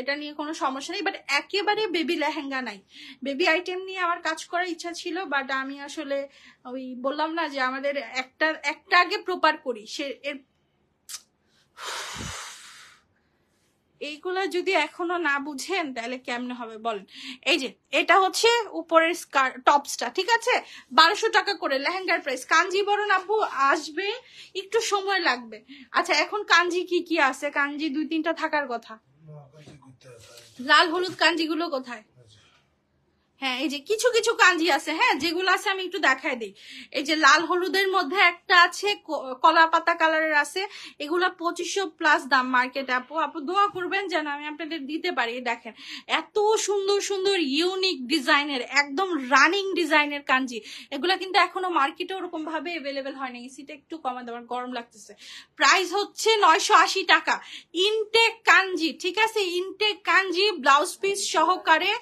[SPEAKER 1] এটা নিয়ে কোনো সমস্যা নেই বাট একেবারে বেবি লেহেঙ্গা নাই বেবি আইটেম নিয়ে আমার কাজ করার ইচ্ছা ছিল বাট আমি আসলে ওই বললাম না যে আমাদের একটা একটা আগে প্রপার করি সে এর এইগুলা যদি এখনো না বুঝেন তাহলে কেমনে হবে বলেন এই যে এটা হচ্ছে উপরের স্কার টপসটা ঠিক আছে বারোশো টাকা করে লেহেঙ্গার প্রাইস কাঞ্জি বরণ আপু আসবে একটু সময় লাগবে আচ্ছা এখন কাঞ্জি কি কি আছে কাঞ্জি দুই তিনটা থাকার কথা লাল হলুদ কাঞ্জিগুলো কোথায় হ্যাঁ এই যে কিছু কিছু কাঞ্জি আছে হ্যাঁ যেগুলো আছে আমি একটু দেখাই দিই এই যে লাল হলুদের মধ্যে একটা আছে কলা পাতা কালারের আছে এগুলো পঁচিশশো প্লাস দাম মার্কেট আপু আপু দোয়া করবেন যেন আমি আপনাদের দিতে পারি দেখেন এত সুন্দর সুন্দর ইউনিক ডিজাইনের একদম রানিং ডিজাইনের কাঞ্জি এগুলো কিন্তু এখনো মার্কেটে ওরকম ভাবে এভেলেবেল হয়নি এসিটা একটু কমা দেওয়ার গরম লাগতেছে প্রাইস হচ্ছে নয়শো আশি টাকা ইনটেক কাঞ্জি ঠিক আছে ইনটেক কাঞ্জি ব্লাউজ পিস সহকারে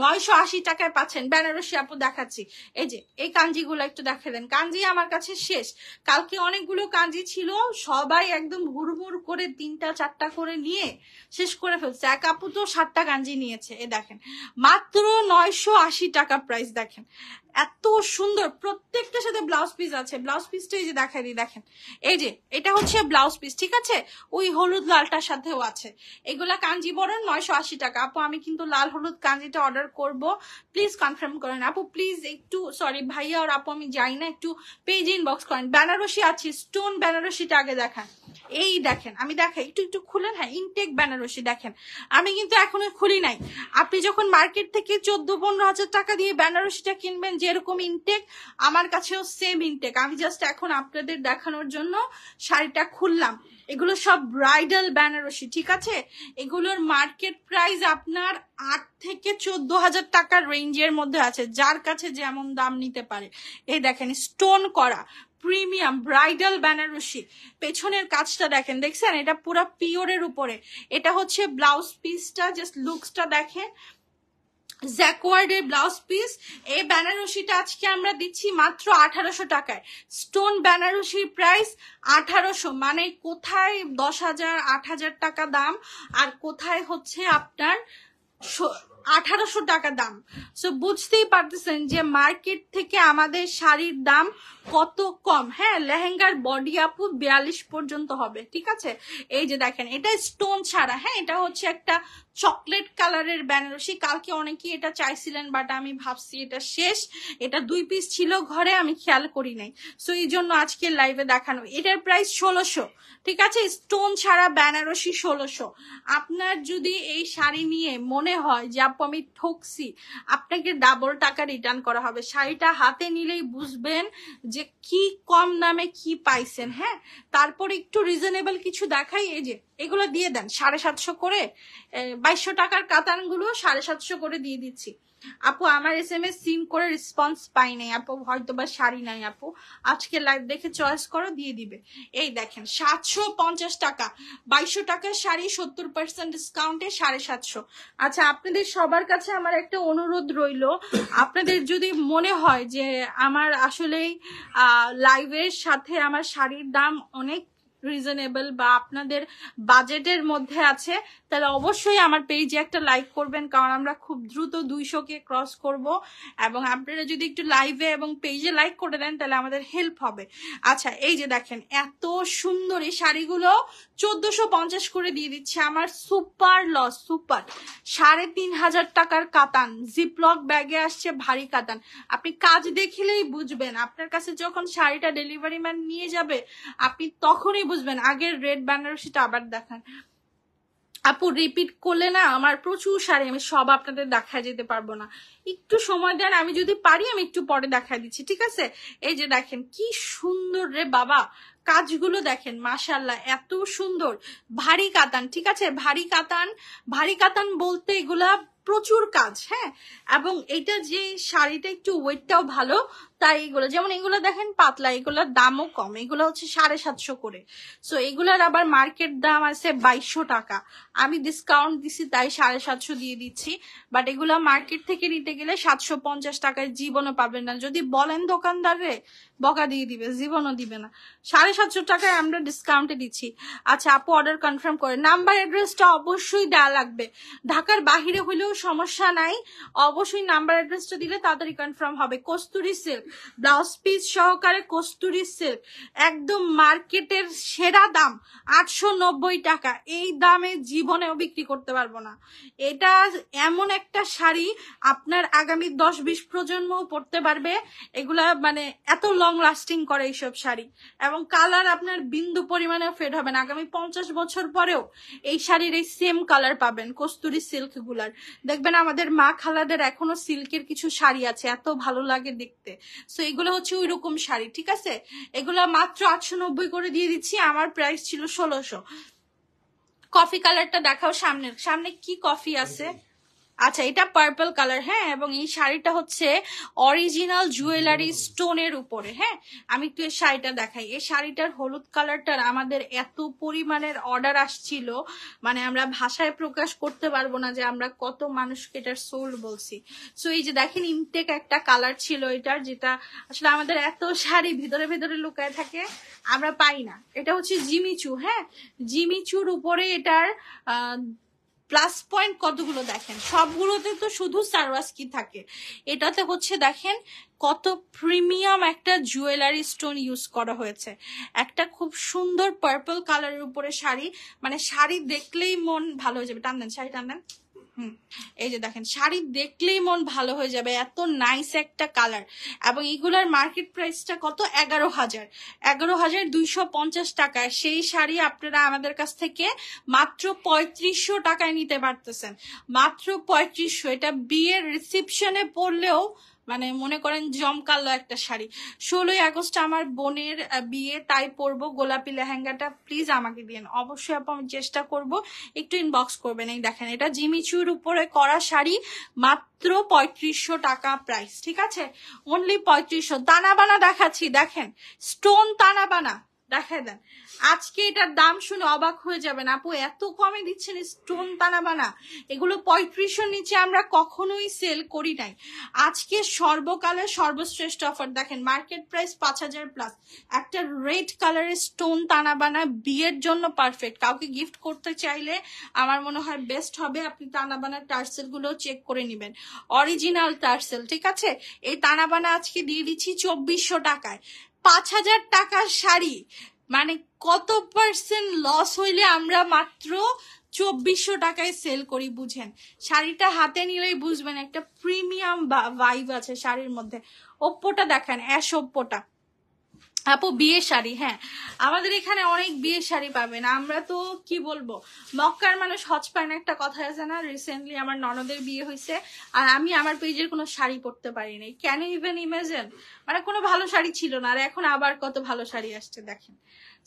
[SPEAKER 1] নয়শো আশি টাকা কালার পাচ্ছেন বেনারসি আপু দেখাচ্ছি এই যে এই কাঞ্জিগুলো একটু দেখে দেন কাঞ্জি আমার কাছে শেষ কালকে অনেকগুলো কাঞ্জি ছিল সবাই একদম হুড়মুড় করে তিনটা চারটা করে নিয়ে শেষ করে ফেলছে এক আপু তো সাতটা কাঞ্জি নিয়েছে এ দেখেন মাত্র নয়শো আশি টাকা প্রাইস দেখেন এত সুন্দর প্রত্যেকটার সাথে ব্লাউজ পিস আছে ব্লাউজ পিসটা এই যে দেখাই দিই দেখেন এই যে এটা হচ্ছে ব্লাউজ পিস ঠিক আছে ওই হলুদ লালটার সাথেও আছে এগুলা বরণ নয়শো আশি টাকা আপু আমি কিন্তু লাল হলুদ কাঞ্জিটা অর্ডার করব প্লিজ কনফার্ম করেন আপু প্লিজ একটু সরি ভাইয়া আর আপু আমি যাই না একটু পেজ ইনবক্স করেন বেনারসি আছে স্টোন বেনারসিটা আগে দেখান এই দেখেন আমি দেখাই একটু একটু খুলেন হ্যাঁ ইনটেক বেনারসি দেখেন আমি কিন্তু এখনো খুলি নাই আপনি যখন মার্কেট থেকে চোদ্দ পনেরো হাজার টাকা দিয়ে বেনারসিটা কিনবেন যেরকম ইনটেক আমার কাছেও সেম ইনটেক আমি জাস্ট এখন আপনাদের দেখানোর জন্য শাড়িটা খুললাম এগুলো সব ব্রাইডাল বেনারসি ঠিক আছে এগুলোর মার্কেট প্রাইস আপনার আট থেকে চোদ্দ হাজার টাকার রেঞ্জের মধ্যে আছে যার কাছে যেমন দাম নিতে পারে এই দেখেন স্টোন করা প্রিমিয়াম ব্রাইডাল বেনারসি পেছনের কাজটা দেখেন দেখছেন এটা পুরো পিওরের উপরে এটা হচ্ছে ব্লাউজ পিসটা জাস্ট লুকসটা দেখেন জ্যাকওয়ার্ডের ব্লাউজ পিস এই বেনারসিটা আজকে আমরা দিচ্ছি মাত্র আঠারোশো টাকায় স্টোন বেনারসির প্রাইস আঠারোশো মানে কোথায় দশ হাজার আট হাজার টাকা দাম আর কোথায় হচ্ছে আপনার আঠারোশো টাকা দাম সো বুঝতেই পারতেছেন যে মার্কেট থেকে আমাদের শাড়ির দাম কত কম হ্যাঁ লেহেঙ্গার বডি আপু বিয়াল্লিশ পর্যন্ত হবে ঠিক আছে এই যে দেখেন এটা স্টোন ছাড়া হ্যাঁ এটা হচ্ছে একটা চকলেট কালারের বেনারসি কালকে অনেকে এটা চাইছিলেন বাট আমি ভাবছি এটা শেষ এটা দুই পিস ছিল ঘরে আমি খেয়াল করি নাই সো এই জন্য আজকে লাইভে দেখানো এটার প্রাইস ষোলোশো ঠিক আছে স্টোন ছাড়া বেনারসি ষোলোশো আপনার যদি এই শাড়ি নিয়ে মনে হয় যে আপু আমি ঠকছি আপনাকে ডাবল টাকা রিটার্ন করা হবে শাড়িটা হাতে নিলেই বুঝবেন যে যে কি কম দামে কি পাইছেন হ্যাঁ তারপর একটু রিজনেবল কিছু দেখাই এই যে এগুলো দিয়ে দেন সাড়ে সাতশো করে বাইশশো টাকার কাতানগুলো সাড়ে সাতশো করে দিয়ে দিচ্ছি আপু আমার এস এম এস সিন করে রেসপন্স পাই নাই আপু হয়তো বা শাড়ি নাই আপু আজকে লাইভ দেখে চয়েস করো দিয়ে দিবে এই দেখেন সাতশো পঞ্চাশ টাকা বাইশশো টাকার শাড়ি সত্তর পার্সেন্ট ডিসকাউন্টে সাড়ে সাতশো আচ্ছা আপনাদের সবার কাছে আমার একটা অনুরোধ রইল আপনাদের যদি মনে হয় যে আমার আসলেই লাইভের সাথে আমার শাড়ির দাম অনেক রিজনেবল বা আপনাদের বাজেটের মধ্যে আছে তাহলে অবশ্যই আমার পেজে একটা লাইক করবেন কারণ আমরা খুব দ্রুত দুইশোকে ক্রস করব এবং আপনারা যদি একটু লাইভে এবং পেজে লাইক করে দেন তাহলে আমাদের হেল্প হবে আচ্ছা এই যে দেখেন এত সুন্দর এই শাড়িগুলো চোদ্দশো পঞ্চাশ করে দিয়ে দিচ্ছে আমার সুপার লস সুপার সাড়ে তিন হাজার টাকার কাতান জিপলক ব্যাগে আসছে ভারী কাতান আপনি কাজ দেখিলেই বুঝবেন আপনার কাছে যখন শাড়িটা ডেলিভারি ম্যান নিয়ে যাবে আপনি তখনই বুঝবেন আগের রেড বেনারসিটা আবার দেখান আপু রিপিট করলে না আমার প্রচুর শাড়ি আমি সব আপনাদের দেখা যেতে পারবো না একটু সময় দেন আমি যদি পারি আমি একটু পরে দেখা দিচ্ছি ঠিক আছে এই যে দেখেন কি সুন্দর রে বাবা কাজগুলো দেখেন মাশাল্লাহ এত সুন্দর ভারী কাতান ঠিক আছে ভারী কাতান ভারী কাতান বলতে এগুলা প্রচুর কাজ হ্যাঁ এবং এটা যে শাড়িটা একটু ওয়েটটাও ভালো তাই এগুলো যেমন এগুলো দেখেন পাতলা এগুলোর দামও কম এগুলো হচ্ছে সাড়ে সাতশো করে সো এগুলার আবার মার্কেট দাম আছে বাইশশো টাকা আমি ডিসকাউন্ট দিছি তাই সাড়ে সাতশো দিয়ে দিচ্ছি বাট এগুলো মার্কেট থেকে নিতে গেলে সাতশো পঞ্চাশ টাকায় জীবনও পাবেন না যদি বলেন দোকানদারে বকা দিয়ে দিবে জীবনও দিবে না সাড়ে সাতশো টাকায় আমরা ডিসকাউন্টে দিচ্ছি আচ্ছা আপু অর্ডার কনফার্ম করে নাম্বার অ্যাড্রেসটা অবশ্যই দেওয়া লাগবে ঢাকার বাহিরে হইলেও সমস্যা নাই অবশ্যই নাম্বার অ্যাড্রেসটা দিলে তাড়াতাড়ি কনফার্ম হবে কস্তুরি সিল্ক ব্লাউজ পিস সহকারে কস্তুরি সিল্ক একদম মার্কেটের সেরা দাম আটশো টাকা এই দামে জীবনেও বিক্রি করতে পারবো না এটা এমন একটা শাড়ি আপনার আগামী দশ বিশ প্রজন্ম পড়তে পারবে এগুলা মানে এত লং লাস্টিং করে এইসব শাড়ি এবং কালার আপনার বিন্দু পরিমাণেও ফেড হবে না আগামী পঞ্চাশ বছর পরেও এই শাড়ির এই সেম কালার পাবেন কস্তুরি সিল্ক গুলার দেখবেন আমাদের মা খালাদের এখনো সিল্কের কিছু শাড়ি আছে এত ভালো লাগে দেখতে সো এগুলো হচ্ছে ওই রকম শাড়ি ঠিক আছে এগুলো মাত্র আটশো নব্বই করে দিয়ে দিচ্ছি আমার প্রাইস ছিল ষোলোশো কফি কালারটা দেখাও সামনে সামনে কি কফি আছে আচ্ছা এটা পার্পল কালার হ্যাঁ এবং এই শাড়িটা হচ্ছে অরিজিনাল জুয়েলারি স্টোনের উপরে হ্যাঁ আমি একটু এই শাড়িটা দেখাই এই শাড়িটার হলুদ কালারটার আমাদের এত পরিমাণের অর্ডার আসছিল মানে আমরা ভাষায় প্রকাশ করতে পারবো না যে আমরা কত মানুষকে এটার সোল্ড বলছি সো এই যে দেখেন ইনটেক একটা কালার ছিল এটার যেটা আসলে আমাদের এত শাড়ি ভিতরে ভিতরে লুকায় থাকে আমরা পাই না এটা হচ্ছে জিমিচু হ্যাঁ জিমিচুর উপরে এটার প্লাস পয়েন্ট কতগুলো দেখেন সবগুলোতে তো শুধু কি থাকে এটাতে হচ্ছে দেখেন কত প্রিমিয়াম একটা জুয়েলারি স্টোন ইউজ করা হয়েছে একটা খুব সুন্দর পার্পল কালারের উপরে শাড়ি মানে শাড়ি দেখলেই মন ভালো হয়ে যাবে টান দেন শাড়ি টান দেন এই যে দেখেন শাড়ি দেখলেই মন ভালো হয়ে যাবে এত নাইস একটা কালার এবং এগুলার মার্কেট প্রাইসটা কত এগারো হাজার এগারো হাজার দুইশো পঞ্চাশ টাকায় সেই শাড়ি আপনারা আমাদের কাছ থেকে মাত্র পঁয়ত্রিশশো টাকায় নিতে পারতেছেন মাত্র পঁয়ত্রিশশো এটা বিয়ের রিসিপশনে পড়লেও মানে মনে করেন জমকালো একটা শাড়ি ষোলোই আগস্ট আমার বোনের বিয়ে তাই পরবো গোলাপি লেহেঙ্গাটা প্লিজ আমাকে দিন অবশ্যই আপ আমি চেষ্টা করব একটু ইনবক্স করবেন এই দেখেন এটা জিমিচুর উপরে করা শাড়ি মাত্র পঁয়ত্রিশশো টাকা প্রাইস ঠিক আছে অনলি পঁয়ত্রিশশো তানাবানা দেখাচ্ছি দেখেন স্টোন তানাবানা দেখায় দেন আজকে এটার দাম শুনে অবাক হয়ে যাবেন আপু এত কমে দিচ্ছেন স্টোন তানা বানা এগুলো পঁয়ত্রিশের নিচে আমরা কখনোই সেল করি নাই আজকে সর্বকালের সর্বশ্রেষ্ঠ অফার দেখেন মার্কেট প্রাইস পাঁচ হাজার প্লাস একটা রেড কালারের স্টোন তানা বানা বিয়ের জন্য পারফেক্ট কাউকে গিফট করতে চাইলে আমার মনে হয় বেস্ট হবে আপনি তানা বানা টার্সেলগুলো চেক করে নেবেন অরিজিনাল টার্সেল ঠিক আছে এই তানা বানা আজকে দিয়ে দিচ্ছি চব্বিশশো টাকায় পাঁচ হাজার টাকার শাড়ি মানে কত পার্সেন্ট লস হইলে আমরা মাত্র চব্বিশশো টাকায় সেল করি বুঝেন শাড়িটা হাতে নিলেই বুঝবেন একটা প্রিমিয়াম ভাইব আছে শাড়ির মধ্যে ওপ্পোটা দেখেন অ্যাস ওপ্পোটা আপু বিয়ে শাড়ি হ্যাঁ আমাদের এখানে অনেক বিয়ে শাড়ি পাবেন আমরা তো কি বলবো মক্কার মানুষ হজ পায় না একটা কথা আছে না রিসেন্টলি আমার ননদের বিয়ে হয়েছে আর আমি আমার পেজের কোনো শাড়ি পরতে পারিনি ক্যান ইভেন ইমেজিন মানে কোনো ভালো শাড়ি ছিল না আর এখন আবার কত ভালো শাড়ি আসছে দেখেন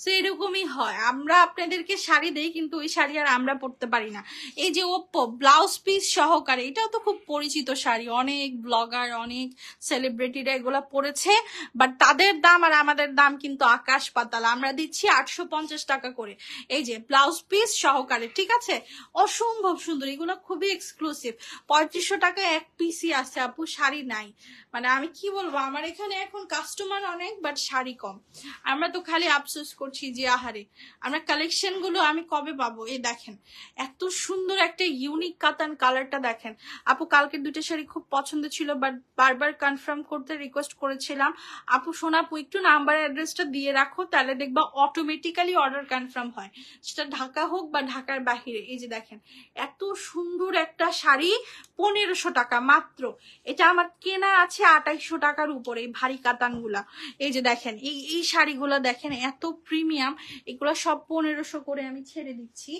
[SPEAKER 1] সো এরকমই হয় আমরা আপনাদেরকে শাড়ি দেই কিন্তু ওই শাড়ি আর আমরা পরতে পারি না এই যে ওপ্পো ব্লাউজ পিস সহকারে এটাও তো খুব পরিচিত শাড়ি অনেক ব্লগার অনেক সেলিব্রিটিরা এগুলো পরেছে বাট তাদের দাম আর আমাদের দাম কিন্তু আকাশ পাতাল আমরা দিচ্ছি আটশো টাকা করে এই যে ব্লাউজ পিস সহকারে ঠিক আছে অসম্ভব সুন্দর এগুলো খুবই এক্সক্লুসিভ পঁয়ত্রিশশো টাকা এক পিসই আছে আপু শাড়ি নাই মানে আমি কি বলবো আমার এখানে এখন কাস্টমার অনেক বাট শাড়ি কম আমরা তো খালি আফসোস করছি করছি যে আহারে আমরা গুলো আমি কবে পাবো এ দেখেন এত সুন্দর একটা ইউনিক কাতান কালারটা দেখেন আপু কালকের দুইটা শাড়ি খুব পছন্দ ছিল বাট বারবার কনফার্ম করতে রিকোয়েস্ট করেছিলাম আপু সোনাপু একটু নাম্বার অ্যাড্রেসটা দিয়ে রাখো তাহলে দেখবা অটোমেটিক্যালি অর্ডার কনফার্ম হয় সেটা ঢাকা হোক বা ঢাকার বাহিরে এই যে দেখেন এত সুন্দর একটা শাড়ি পনেরোশো টাকা মাত্র এটা আমার কেনা আছে আঠাইশো টাকার উপরে এই ভারী কাতানগুলা এই যে দেখেন এই এই শাড়িগুলো দেখেন এত প্রিমিয়াম এগুলো সব পনেরোশো করে আমি ছেড়ে দিচ্ছি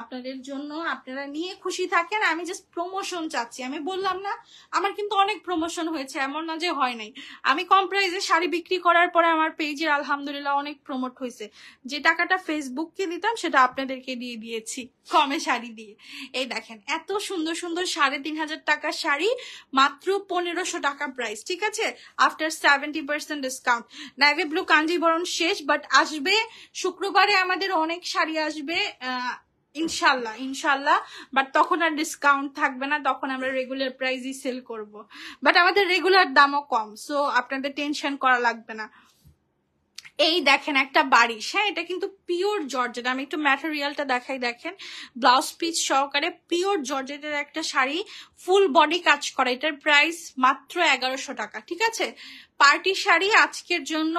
[SPEAKER 1] আপনাদের জন্য আপনারা নিয়ে খুশি থাকেন আমি জাস্ট প্রমোশন চাচ্ছি আমি বললাম না আমার কিন্তু অনেক প্রমোশন হয়েছে এমন না যে হয় নাই আমি কম প্রাইসে শাড়ি বিক্রি করার পরে আমার পেজের আলহামদুলিল্লাহ অনেক প্রমোট হয়েছে যে টাকাটা ফেসবুককে দিতাম সেটা আপনাদেরকে দিয়ে দিয়েছি কমে শাড়ি দিয়ে এই দেখেন এত সুন্দর সুন্দর সাড়ে তিন হাজার টাকার শাড়ি মাত্র পনেরোশো টাকা প্রাইস ঠিক আছে আফটার সেভেন্টি পার্সেন্ট ডিসকাউন্ট নাইভে ব্লু কাঞ্জিবরণ শেষ বাট আসবে শুক্রবারে আমাদের অনেক শাড়ি আসবে ইনশাল্লাহ ইনশাল্লাহ বাট তখন আর ডিসকাউন্ট থাকবে না তখন আমরা রেগুলার প্রাইসই সেল করব বাট আমাদের রেগুলার দামও কম সো আপনাদের টেনশন করা লাগবে না এই দেখেন একটা বাড়ি হ্যাঁ এটা কিন্তু পিওর জর্জেট আমি একটু ম্যাটেরিয়ালটা দেখাই দেখেন ব্লাউজ পিস সহকারে পিওর জর্জেটের একটা শাড়ি ফুল বডি কাজ করা এটার প্রাইস মাত্র এগারোশো টাকা ঠিক আছে পার্টি শাড়ি আজকের জন্য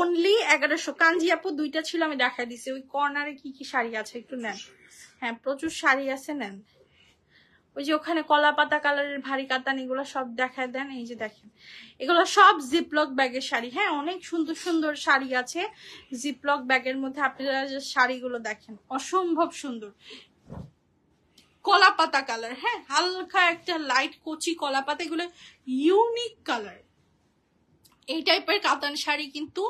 [SPEAKER 1] অনলি এগারোশো কাঞ্জি আপু দুইটা ছিল আমি দেখা দিছি ওই কর্নারে কি কি শাড়ি আছে একটু নেন হ্যাঁ প্রচুর শাড়ি আছে নেন ওই যে ওখানে কলা পাতা কালারের ভারী কাতান এগুলো সব দেখায় দেন এই যে দেখেন এগুলো সব জিপলক ব্যাগের শাড়ি হ্যাঁ অনেক সুন্দর সুন্দর শাড়ি আছে জিপলক ব্যাগের মধ্যে আপনারা যে শাড়িগুলো দেখেন অসম্ভব সুন্দর কলা পাতা কালার হ্যাঁ হালকা একটা লাইট কচি কলা পাতা এগুলো ইউনিক কালার এই টাইপের কাতান শাড়ি কিন্তু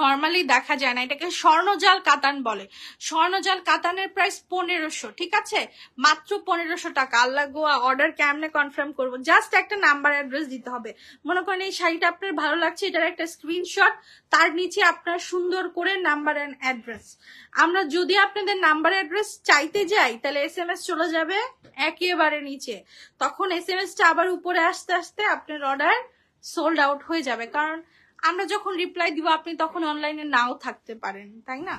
[SPEAKER 1] নর্মালি দেখা যায় না এটাকে স্বর্ণজাল কাতান বলে স্বর্ণজাল কাতানের প্রাইস পনেরোশো ঠিক আছে মাত্র পনেরোশো টাকা আল্লাহ গোয়া অর্ডার কেমনে কনফার্ম করব জাস্ট একটা নাম্বার অ্যাড্রেস দিতে হবে মনে করেন এই শাড়িটা আপনার ভালো লাগছে এটার একটা স্ক্রিনশট তার নিচে আপনার সুন্দর করে নাম্বার অ্যান্ড অ্যাড্রেস আমরা যদি আপনাদের নাম্বার অ্যাড্রেস চাইতে যাই তাহলে এস এম এস চলে যাবে একেবারে নিচে তখন এস এম এসটা আবার উপরে আসতে আসতে আপনার অর্ডার সোল্ড আউট হয়ে যাবে কারণ আমরা যখন রিপ্লাই দিব আপনি তখন অনলাইনে নাও থাকতে পারেন তাই না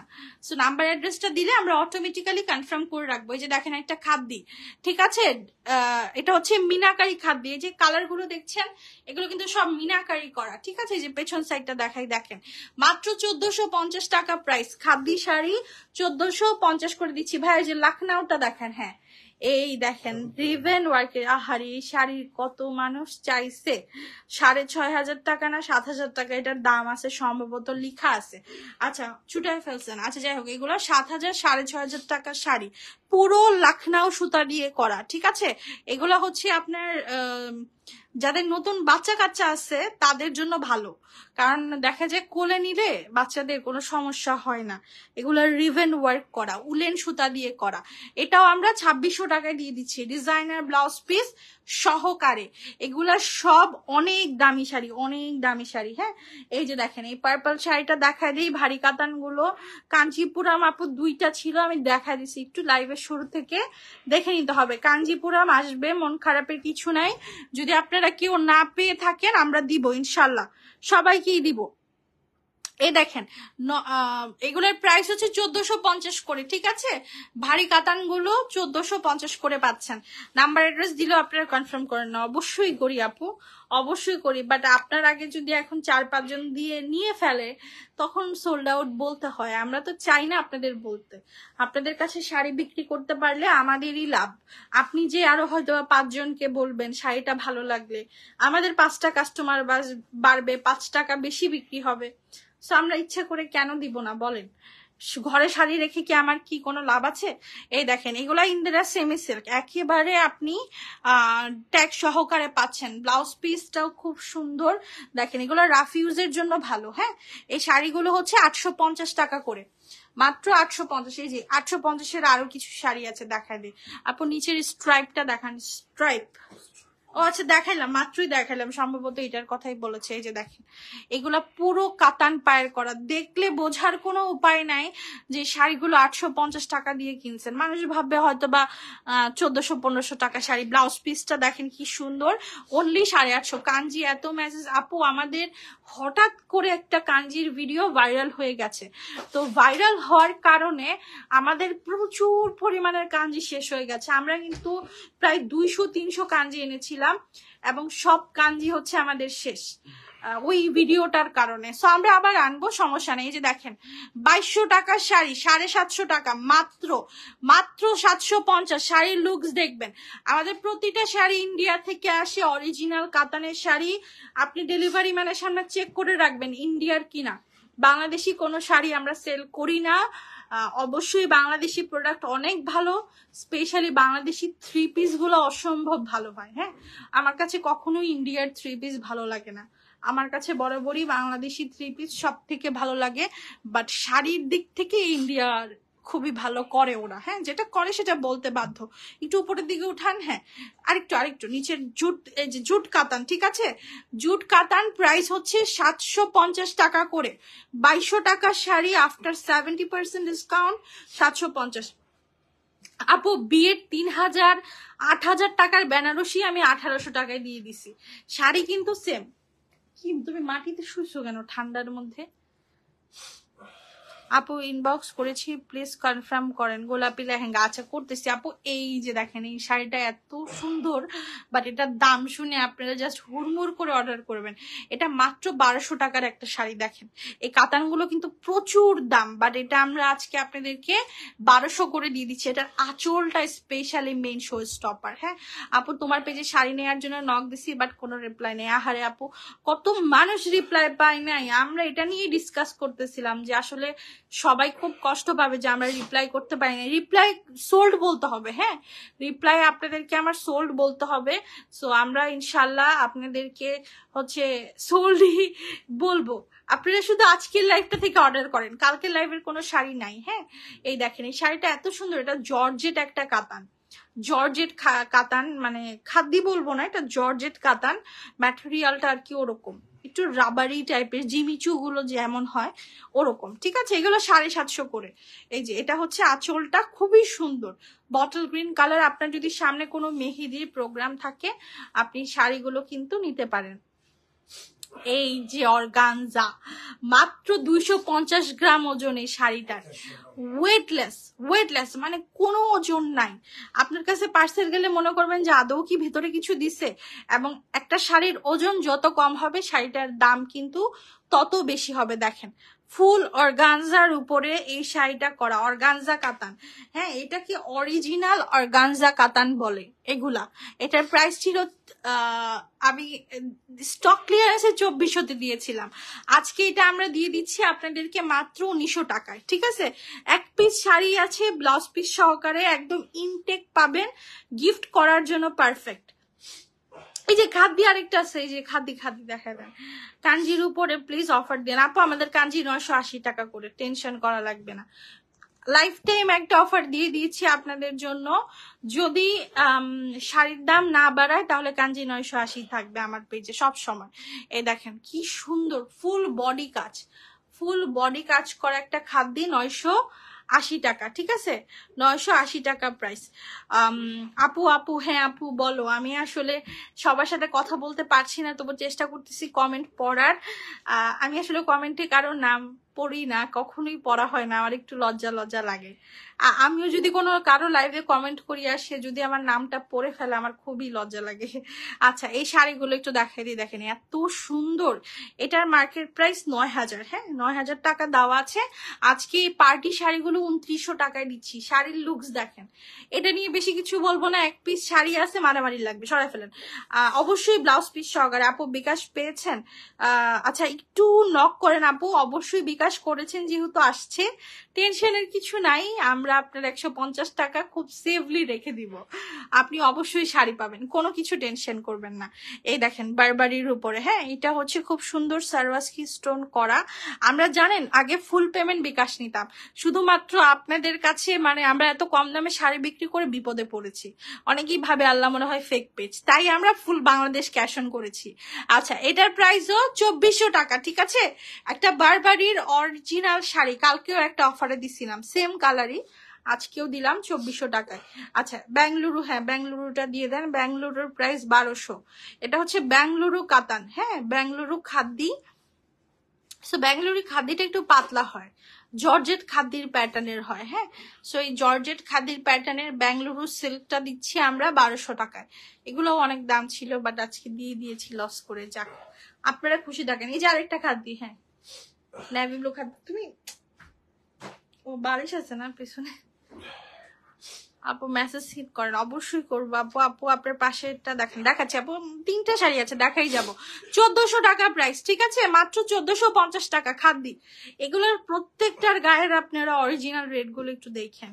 [SPEAKER 1] সো নাম্বার অ্যাড্রেসটা দিলে আমরা অটোমেটিক্যালি কনফার্ম করে রাখবো এই যে দেখেন একটা খাদ্যি ঠিক আছে এটা হচ্ছে মিনাকারি খাদ্যি এই যে কালারগুলো দেখছেন এগুলো কিন্তু সব মিনাকারি করা ঠিক আছে যে পেছন সাইডটা দেখাই দেখেন মাত্র চোদ্দশো পঞ্চাশ টাকা প্রাইস খাদ্যি শাড়ি চোদ্দশো পঞ্চাশ করে দিচ্ছি ভাই যে লাখনাউটা দেখেন হ্যাঁ এই দেখেন রিভেন ওয়ার্কের আহারি শাড়ির কত মানুষ চাইছে সাড়ে ছয় হাজার টাকা না সাত হাজার টাকা এটার দাম আছে সম্ভবত লিখা আছে আচ্ছা ছুটায় ফেলছেন আচ্ছা যাই হোক এগুলো সাত হাজার সাড়ে ছয় হাজার টাকার শাড়ি পুরো লাখনাও সুতা দিয়ে করা ঠিক আছে এগুলো হচ্ছে আপনার যাদের নতুন বাচ্চা কাচ্চা আছে তাদের জন্য ভালো কারণ দেখা যায় কোলে নিলে বাচ্চাদের কোনো সমস্যা হয় না এগুলো রিভেন ওয়ার্ক করা উলেন সুতা দিয়ে করা এটাও আমরা ছাব্বিশশো টাকায় দিয়ে দিচ্ছি ডিজাইনার ব্লাউজ পিস সহকারে এগুলা সব অনেক দামি শাড়ি অনেক দামি শাড়ি হ্যাঁ এই যে দেখেন এই পার্পল শাড়িটা দেখা দিই ভারী কাতানগুলো কাঞ্চিপুরাম আপু দুইটা ছিল আমি দেখা দিছি একটু লাইভের শুরু থেকে দেখে নিতে হবে কাঞ্জিপুরাম আসবে মন খারাপের কিছু নাই যদি আপনারা কেউ না পেয়ে থাকেন আমরা দিব ইনশাল্লাহ সবাইকেই দিব এই দেখেন এগুলোর প্রাইস হচ্ছে চোদ্দশো পঞ্চাশ করে ঠিক আছে ভারী কাতানগুলো চোদ্দশো পঞ্চাশ করে পাচ্ছেন নাম্বার অ্যাড্রেস দিলেও আপনারা কনফার্ম করেন না অবশ্যই করি আপু অবশ্যই করি বাট আপনার আগে যদি এখন চার পাঁচজন দিয়ে নিয়ে ফেলে তখন সোল্ড আউট বলতে হয় আমরা তো চাই না আপনাদের বলতে আপনাদের কাছে শাড়ি বিক্রি করতে পারলে আমাদেরই লাভ আপনি যে আরো হয়তো পাঁচজনকে বলবেন শাড়িটা ভালো লাগলে আমাদের পাঁচটা কাস্টমার বাড়বে পাঁচ টাকা বেশি বিক্রি হবে সো আমরা ইচ্ছে করে কেন দিব না বলেন ঘরে শাড়ি রেখে কি আমার কি কোনো লাভ আছে এই দেখেন এগুলা ইন্দিরা সেমি সিল্ক একেবারে আপনি ট্যাগ সহকারে পাচ্ছেন ব্লাউজ পিসটাও খুব সুন্দর দেখেন এগুলো রাফ ইউজের জন্য ভালো হ্যাঁ এই শাড়িগুলো হচ্ছে আটশো টাকা করে মাত্র আটশো পঞ্চাশ এই যে আটশো পঞ্চাশের আরো কিছু শাড়ি আছে দেখা দিই আপু নিচের স্ট্রাইপটা দেখান স্ট্রাইপ ও আচ্ছা দেখাইলাম মাত্রই দেখাইলাম সম্ভবত এটার কথাই বলেছে এই যে দেখেন এগুলা পুরো কাতান পায়ের করা দেখলে বোঝার কোনো উপায় নাই যে শাড়িগুলো আটশো পঞ্চাশ টাকা দিয়ে কিনছেন মানুষ ভাববে হয়তো বা চোদ্দশো পনেরোশো টাকা শাড়ি ব্লাউজ পিসটা দেখেন কি সুন্দর অনলি সাড়ে আটশো কাঞ্জি এত মেসেজ আপু আমাদের হঠাৎ করে একটা কাঞ্জির ভিডিও ভাইরাল হয়ে গেছে তো ভাইরাল হওয়ার কারণে আমাদের প্রচুর পরিমাণের কাঞ্জি শেষ হয়ে গেছে আমরা কিন্তু প্রায় দুইশো তিনশো কাঞ্জি এনেছিলাম করলাম এবং সব কাঞ্জি হচ্ছে আমাদের শেষ ওই ভিডিওটার কারণে সো আমরা আবার আনবো সমস্যা নেই যে দেখেন বাইশশো টাকা শাড়ি সাড়ে সাতশো টাকা মাত্র মাত্র সাতশো পঞ্চাশ শাড়ির লুকস দেখবেন আমাদের প্রতিটা শাড়ি ইন্ডিয়া থেকে আসে অরিজিনাল কাতানের শাড়ি আপনি ডেলিভারি ম্যানের সামনে চেক করে রাখবেন ইন্ডিয়ার কিনা বাংলাদেশি কোনো শাড়ি আমরা সেল করি না অবশ্যই বাংলাদেশি প্রোডাক্ট অনেক ভালো স্পেশালি বাংলাদেশি থ্রি পিসগুলো অসম্ভব ভালো হয় হ্যাঁ আমার কাছে কখনোই ইন্ডিয়ার থ্রি পিস ভালো লাগে না আমার কাছে বরাবরই বাংলাদেশি থ্রি পিস সব থেকে ভালো লাগে বাট শাড়ির দিক থেকে ইন্ডিয়ার খুবই ভালো করে ওরা হ্যাঁ যেটা করে সেটা বলতে বাধ্য একটু উপরের দিকে উঠান হ্যাঁ আরেকটু আরেকটু নিচের জুট যে জুট কাতান ঠিক আছে জুট কাতান প্রাইস হচ্ছে সাতশো পঞ্চাশ টাকা করে বাইশশো টাকা sari after seventy percent discount সাতশো পঞ্চাশ আপু বিয়ের তিন হাজার আট হাজার টাকার বেনারসি আমি আঠারোশো টাকায় দিয়ে দিছি শাড়ি কিন্তু সেম কি তুমি মাটিতে শুয়েছো কেন ঠান্ডার মধ্যে আপু ইনবক্স করেছি প্লিজ কনফার্ম করেন গোলাপি লেহেঙ্গা আচ্ছা করতেছি আপু এই যে দেখেন এই শাড়িটা এত সুন্দর বাট এটার দাম শুনে আপনারা জাস্ট হুড়মুড় করে অর্ডার করবেন এটা মাত্র বারোশো টাকার একটা শাড়ি দেখেন এই কাতানগুলো কিন্তু প্রচুর দাম বাট এটা আমরা আজকে আপনাদেরকে বারোশো করে দিয়ে দিচ্ছি এটার আঁচলটা স্পেশালি মেন শো স্টপার হ্যাঁ আপু তোমার পেজে শাড়ি নেওয়ার জন্য নক দিছি বাট কোনো রিপ্লাই নেই আহারে আপু কত মানুষ রিপ্লাই পায় নাই আমরা এটা নিয়ে ডিসকাস করতেছিলাম যে আসলে সবাই খুব কষ্ট পাবে যে আমরা রিপ্লাই করতে পারি না রিপ্লাই সোল্ড বলতে হবে হ্যাঁ রিপ্লাই আপনাদেরকে আমার সোল্ড বলতে হবে সো আমরা ইনশাল্লাহ আপনাদেরকে হচ্ছে সোল্ডই বলবো আপনারা শুধু আজকের লাইফটা থেকে অর্ডার করেন কালকের লাইফের কোনো শাড়ি নাই হ্যাঁ এই দেখেন এই শাড়িটা এত সুন্দর এটা জর্জেট একটা কাতান জর্জেট কাতান মানে খাদি বলবো না এটা জর্জেট কাতান ম্যাটেরিয়ালটা আর কি ওরকম একটু রাবারি টাইপের গুলো যেমন হয় ওরকম ঠিক আছে এগুলো সাড়ে সাতশো করে এই যে এটা হচ্ছে আঁচলটা খুবই সুন্দর বটল গ্রিন কালার আপনার যদি সামনে কোনো মেহেদির প্রোগ্রাম থাকে আপনি শাড়িগুলো কিন্তু নিতে পারেন এই যে অর্গানজা মাত্র দুইশো পঞ্চাশ গ্রাম ওজন এই শাড়িটার ওয়েটলেস ওয়েটলেস মানে কোনো ওজন নাই আপনার কাছে পার্সেল গেলে মনে করবেন যে আদৌ কি ভেতরে কিছু দিছে এবং একটা শাড়ির ওজন যত কম হবে শাড়িটার দাম কিন্তু তত বেশি হবে দেখেন ফুল অর্গানজার উপরে এই শাড়িটা করা অর্গানজা কাতান হ্যাঁ এটা কি অরিজিনাল অর্গানজা কাতান বলে এগুলা এটার প্রাইস ছিল আমি স্টক ক্লিয়ারেন্সে চব্বিশশোতে দিয়েছিলাম আজকে এটা আমরা দিয়ে দিচ্ছি আপনাদেরকে মাত্র উনিশশো টাকায় ঠিক আছে এক পিস শাড়ি আছে ব্লাউজ পিস সহকারে একদম ইনটেক পাবেন গিফট করার জন্য পারফেক্ট এই যে খাদি আরেকটা আছে এই যে খাদি খাদি দেখা দেন কাঞ্জির উপরে প্লিজ অফার দেন আপু আমাদের কাঞ্জি নয়শো আশি টাকা করে টেনশন করা লাগবে না লাইফ টাইম একটা অফার দিয়ে দিয়েছি আপনাদের জন্য যদি শাড়ির দাম না বাড়ায় তাহলে কাঞ্জি নয়শো আশি থাকবে আমার পেজে সব সময় এই দেখেন কি সুন্দর ফুল বডি কাজ ফুল বডি কাজ করা একটা খাদ্যি নয়শো আশি টাকা ঠিক আছে নয়শো আশি টাকা প্রাইস আপু আপু হ্যাঁ আপু বলো আমি আসলে সবার সাথে কথা বলতে পারছি না তবু চেষ্টা করতেছি কমেন্ট পড়ার আমি আসলে কমেন্টে কারো নাম পড়ি না কখনোই পড়া হয় না আমার একটু লজ্জা লজ্জা লাগে আমিও যদি কোনো কারো লাইভে কমেন্ট করি আর সে যদি আমার নামটা পড়ে ফেলে আমার খুবই লজ্জা লাগে আচ্ছা এই শাড়িগুলো একটু দেখাই দিই দেখেন এত সুন্দর এটার মার্কেট প্রাইস নয় হাজার হ্যাঁ নয় হাজার টাকা দেওয়া আছে আজকে এই পার্টি শাড়িগুলো উনত্রিশশো টাকায় দিচ্ছি শাড়ির লুকস দেখেন এটা নিয়ে বেশি কিছু বলবো না এক পিস শাড়ি আছে মারামারি লাগবে সরাই ফেলেন অবশ্যই ব্লাউজ পিস সহকারে আপু বিকাশ পেয়েছেন আচ্ছা একটু নক করেন আপু অবশ্যই বিকাশ করেছেন যেহেতু আসছে টেনশনের কিছু নাই আমরা আপনার একশো পঞ্চাশ টাকা খুব সেফলি রেখে দিব আপনি অবশ্যই শাড়ি পাবেন কোনো কিছু টেনশন করবেন না এই দেখেন বারবারির উপরে হ্যাঁ এটা হচ্ছে খুব সুন্দর সার্ভাস কি স্টোন করা আমরা জানেন আগে ফুল পেমেন্ট বিকাশ নিতাম শুধুমাত্র আপনাদের কাছে মানে আমরা এত কম দামে শাড়ি বিক্রি করে বিপদে পড়েছি অনেকেই ভাবে আল্লাহ মনে হয় ফেক পেজ তাই আমরা ফুল বাংলাদেশ ক্যাশ অন করেছি আচ্ছা এটার প্রাইসও চব্বিশশো টাকা ঠিক আছে একটা বারবারির অরিজিনাল শাড়ি কালকেও একটা অফারে দিছিলাম সেম কালারই আজকেও দিলাম চব্বিশশো টাকায় আচ্ছা ব্যাঙ্গলুরু হ্যাঁ ব্যাঙ্গলুরুটা দিয়ে দেন ব্যাঙ্গলুরুর প্রাইস বারোশো এটা হচ্ছে ব্যাঙ্গলুরু কাতান হ্যাঁ ব্যাঙ্গলুরু খাদ্দি সো ব্যাঙ্গলুরু খাদ্যিটা একটু পাতলা হয় জর্জেট খাদ্যির প্যাটার্নের হয় হ্যাঁ সো এই জর্জেট খাদ্যির প্যাটার্নের ব্যাঙ্গালুরু সিল্কটা দিচ্ছি আমরা বারোশো টাকায় এগুলো অনেক দাম ছিল বাট আজকে দিয়ে দিয়েছি লস করে যাক আপনারা খুশি থাকেন এই যে আরেকটা খাদ্যি হ্যাঁ ল্যাভের লোক তুমি ও বালিশ আছে না পেছনে আপু মেসেজ হিট করেন অবশ্যই করবো আপু আপু আপনার পাশেরটা দেখেন দেখাচ্ছি আপু তিনটা শাড়ি আছে দেখাই যাব চোদ্দশো টাকা প্রাইস ঠিক আছে মাত্র চোদ্দশো পঞ্চাশ টাকা খাদ্যি এগুলোর প্রত্যেকটার গায়ের আপনারা অরিজিনাল রেটগুলো একটু দেখেন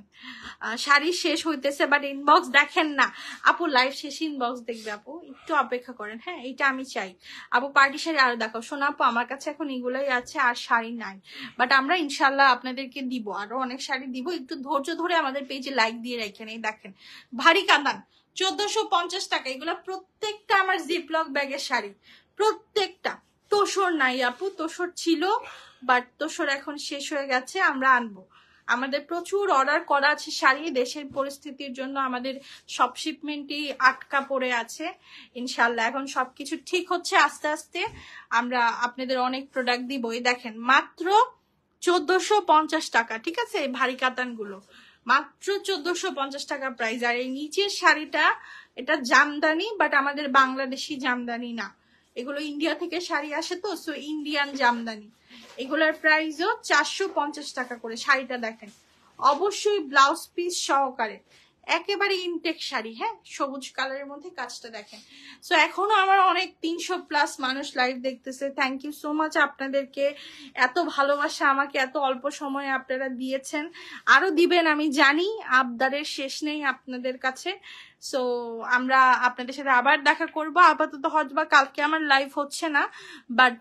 [SPEAKER 1] শাড়ি শেষ হইতেছে বাট ইনবক্স দেখেন না আপু লাইভ শেষ ইনবক্স দেখবে আপু একটু অপেক্ষা করেন হ্যাঁ এটা আমি চাই আপু পার্টি শাড়ি আরো দেখাও শোনা আপু আমার কাছে এখন এগুলোই আছে আর শাড়ি নাই বাট আমরা ইনশাল্লাহ আপনাদেরকে দিব আরো অনেক শাড়ি দিব একটু ধৈর্য ধরে আমাদের পেজে লাইক দিয়ে রাখি দেখে দেখেন ভারী কাঁদান চোদ্দশো পঞ্চাশ টাকা এগুলো প্রত্যেকটা আমার জিপলক ব্যাগের শাড়ি প্রত্যেকটা তোষর নাই আপু তোষর ছিল বাট তোষর এখন শেষ হয়ে গেছে আমরা আনবো আমাদের প্রচুর অর্ডার করা আছে শাড়ি দেশের পরিস্থিতির জন্য আমাদের সব শিপমেন্টই আটকা পড়ে আছে ইনশাল্লাহ এখন সবকিছু ঠিক হচ্ছে আস্তে আস্তে আমরা আপনাদের অনেক প্রোডাক্ট দিবই দেখেন মাত্র চোদ্দশো পঞ্চাশ টাকা ঠিক আছে ভারী কাতানগুলো গুলো মাত্র চোদ্দশো পঞ্চাশ টাকা প্রাইস আর এই নিচের শাড়িটা এটা জামদানি বাট আমাদের বাংলাদেশি জামদানি না এগুলো ইন্ডিয়া থেকে শাড়ি আসে তো সো ইন্ডিয়ান জামদানি এগুলোর প্রাইসও চারশো পঞ্চাশ টাকা করে শাড়িটা দেখেন অবশ্যই ব্লাউজ পিস সহকারে একেবারে ইনটেক শাড়ি হ্যাঁ সবুজ কালারের মধ্যে কাজটা দেখেন সো এখনো আমার অনেক তিনশো প্লাস মানুষ লাইভ দেখতেছে থ্যাংক ইউ সো মাচ আপনাদেরকে এত ভালোবাসা আমাকে এত অল্প সময়ে আপনারা দিয়েছেন আরও দিবেন আমি জানি আবদারের শেষ নেই আপনাদের কাছে সো আমরা আপনাদের সাথে আবার দেখা করব আপাতত হজ বা কালকে আমার লাইভ হচ্ছে না বাট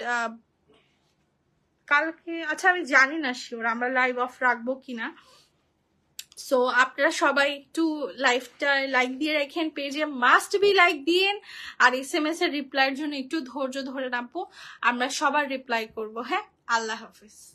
[SPEAKER 1] কালকে আচ্ছা আমি জানি না শিওর আমরা লাইভ অফ রাখবো কিনা সো আপনারা সবাই একটু লাইফটা লাইক দিয়ে রাখেন পেজে মাস্ট বি লাইক দিয়েন আর এস এম এস এর রিপ্লাইয়ের জন্য একটু ধৈর্য ধরে রাখবো আমরা সবার রিপ্লাই করবো হ্যাঁ আল্লাহ হাফিজ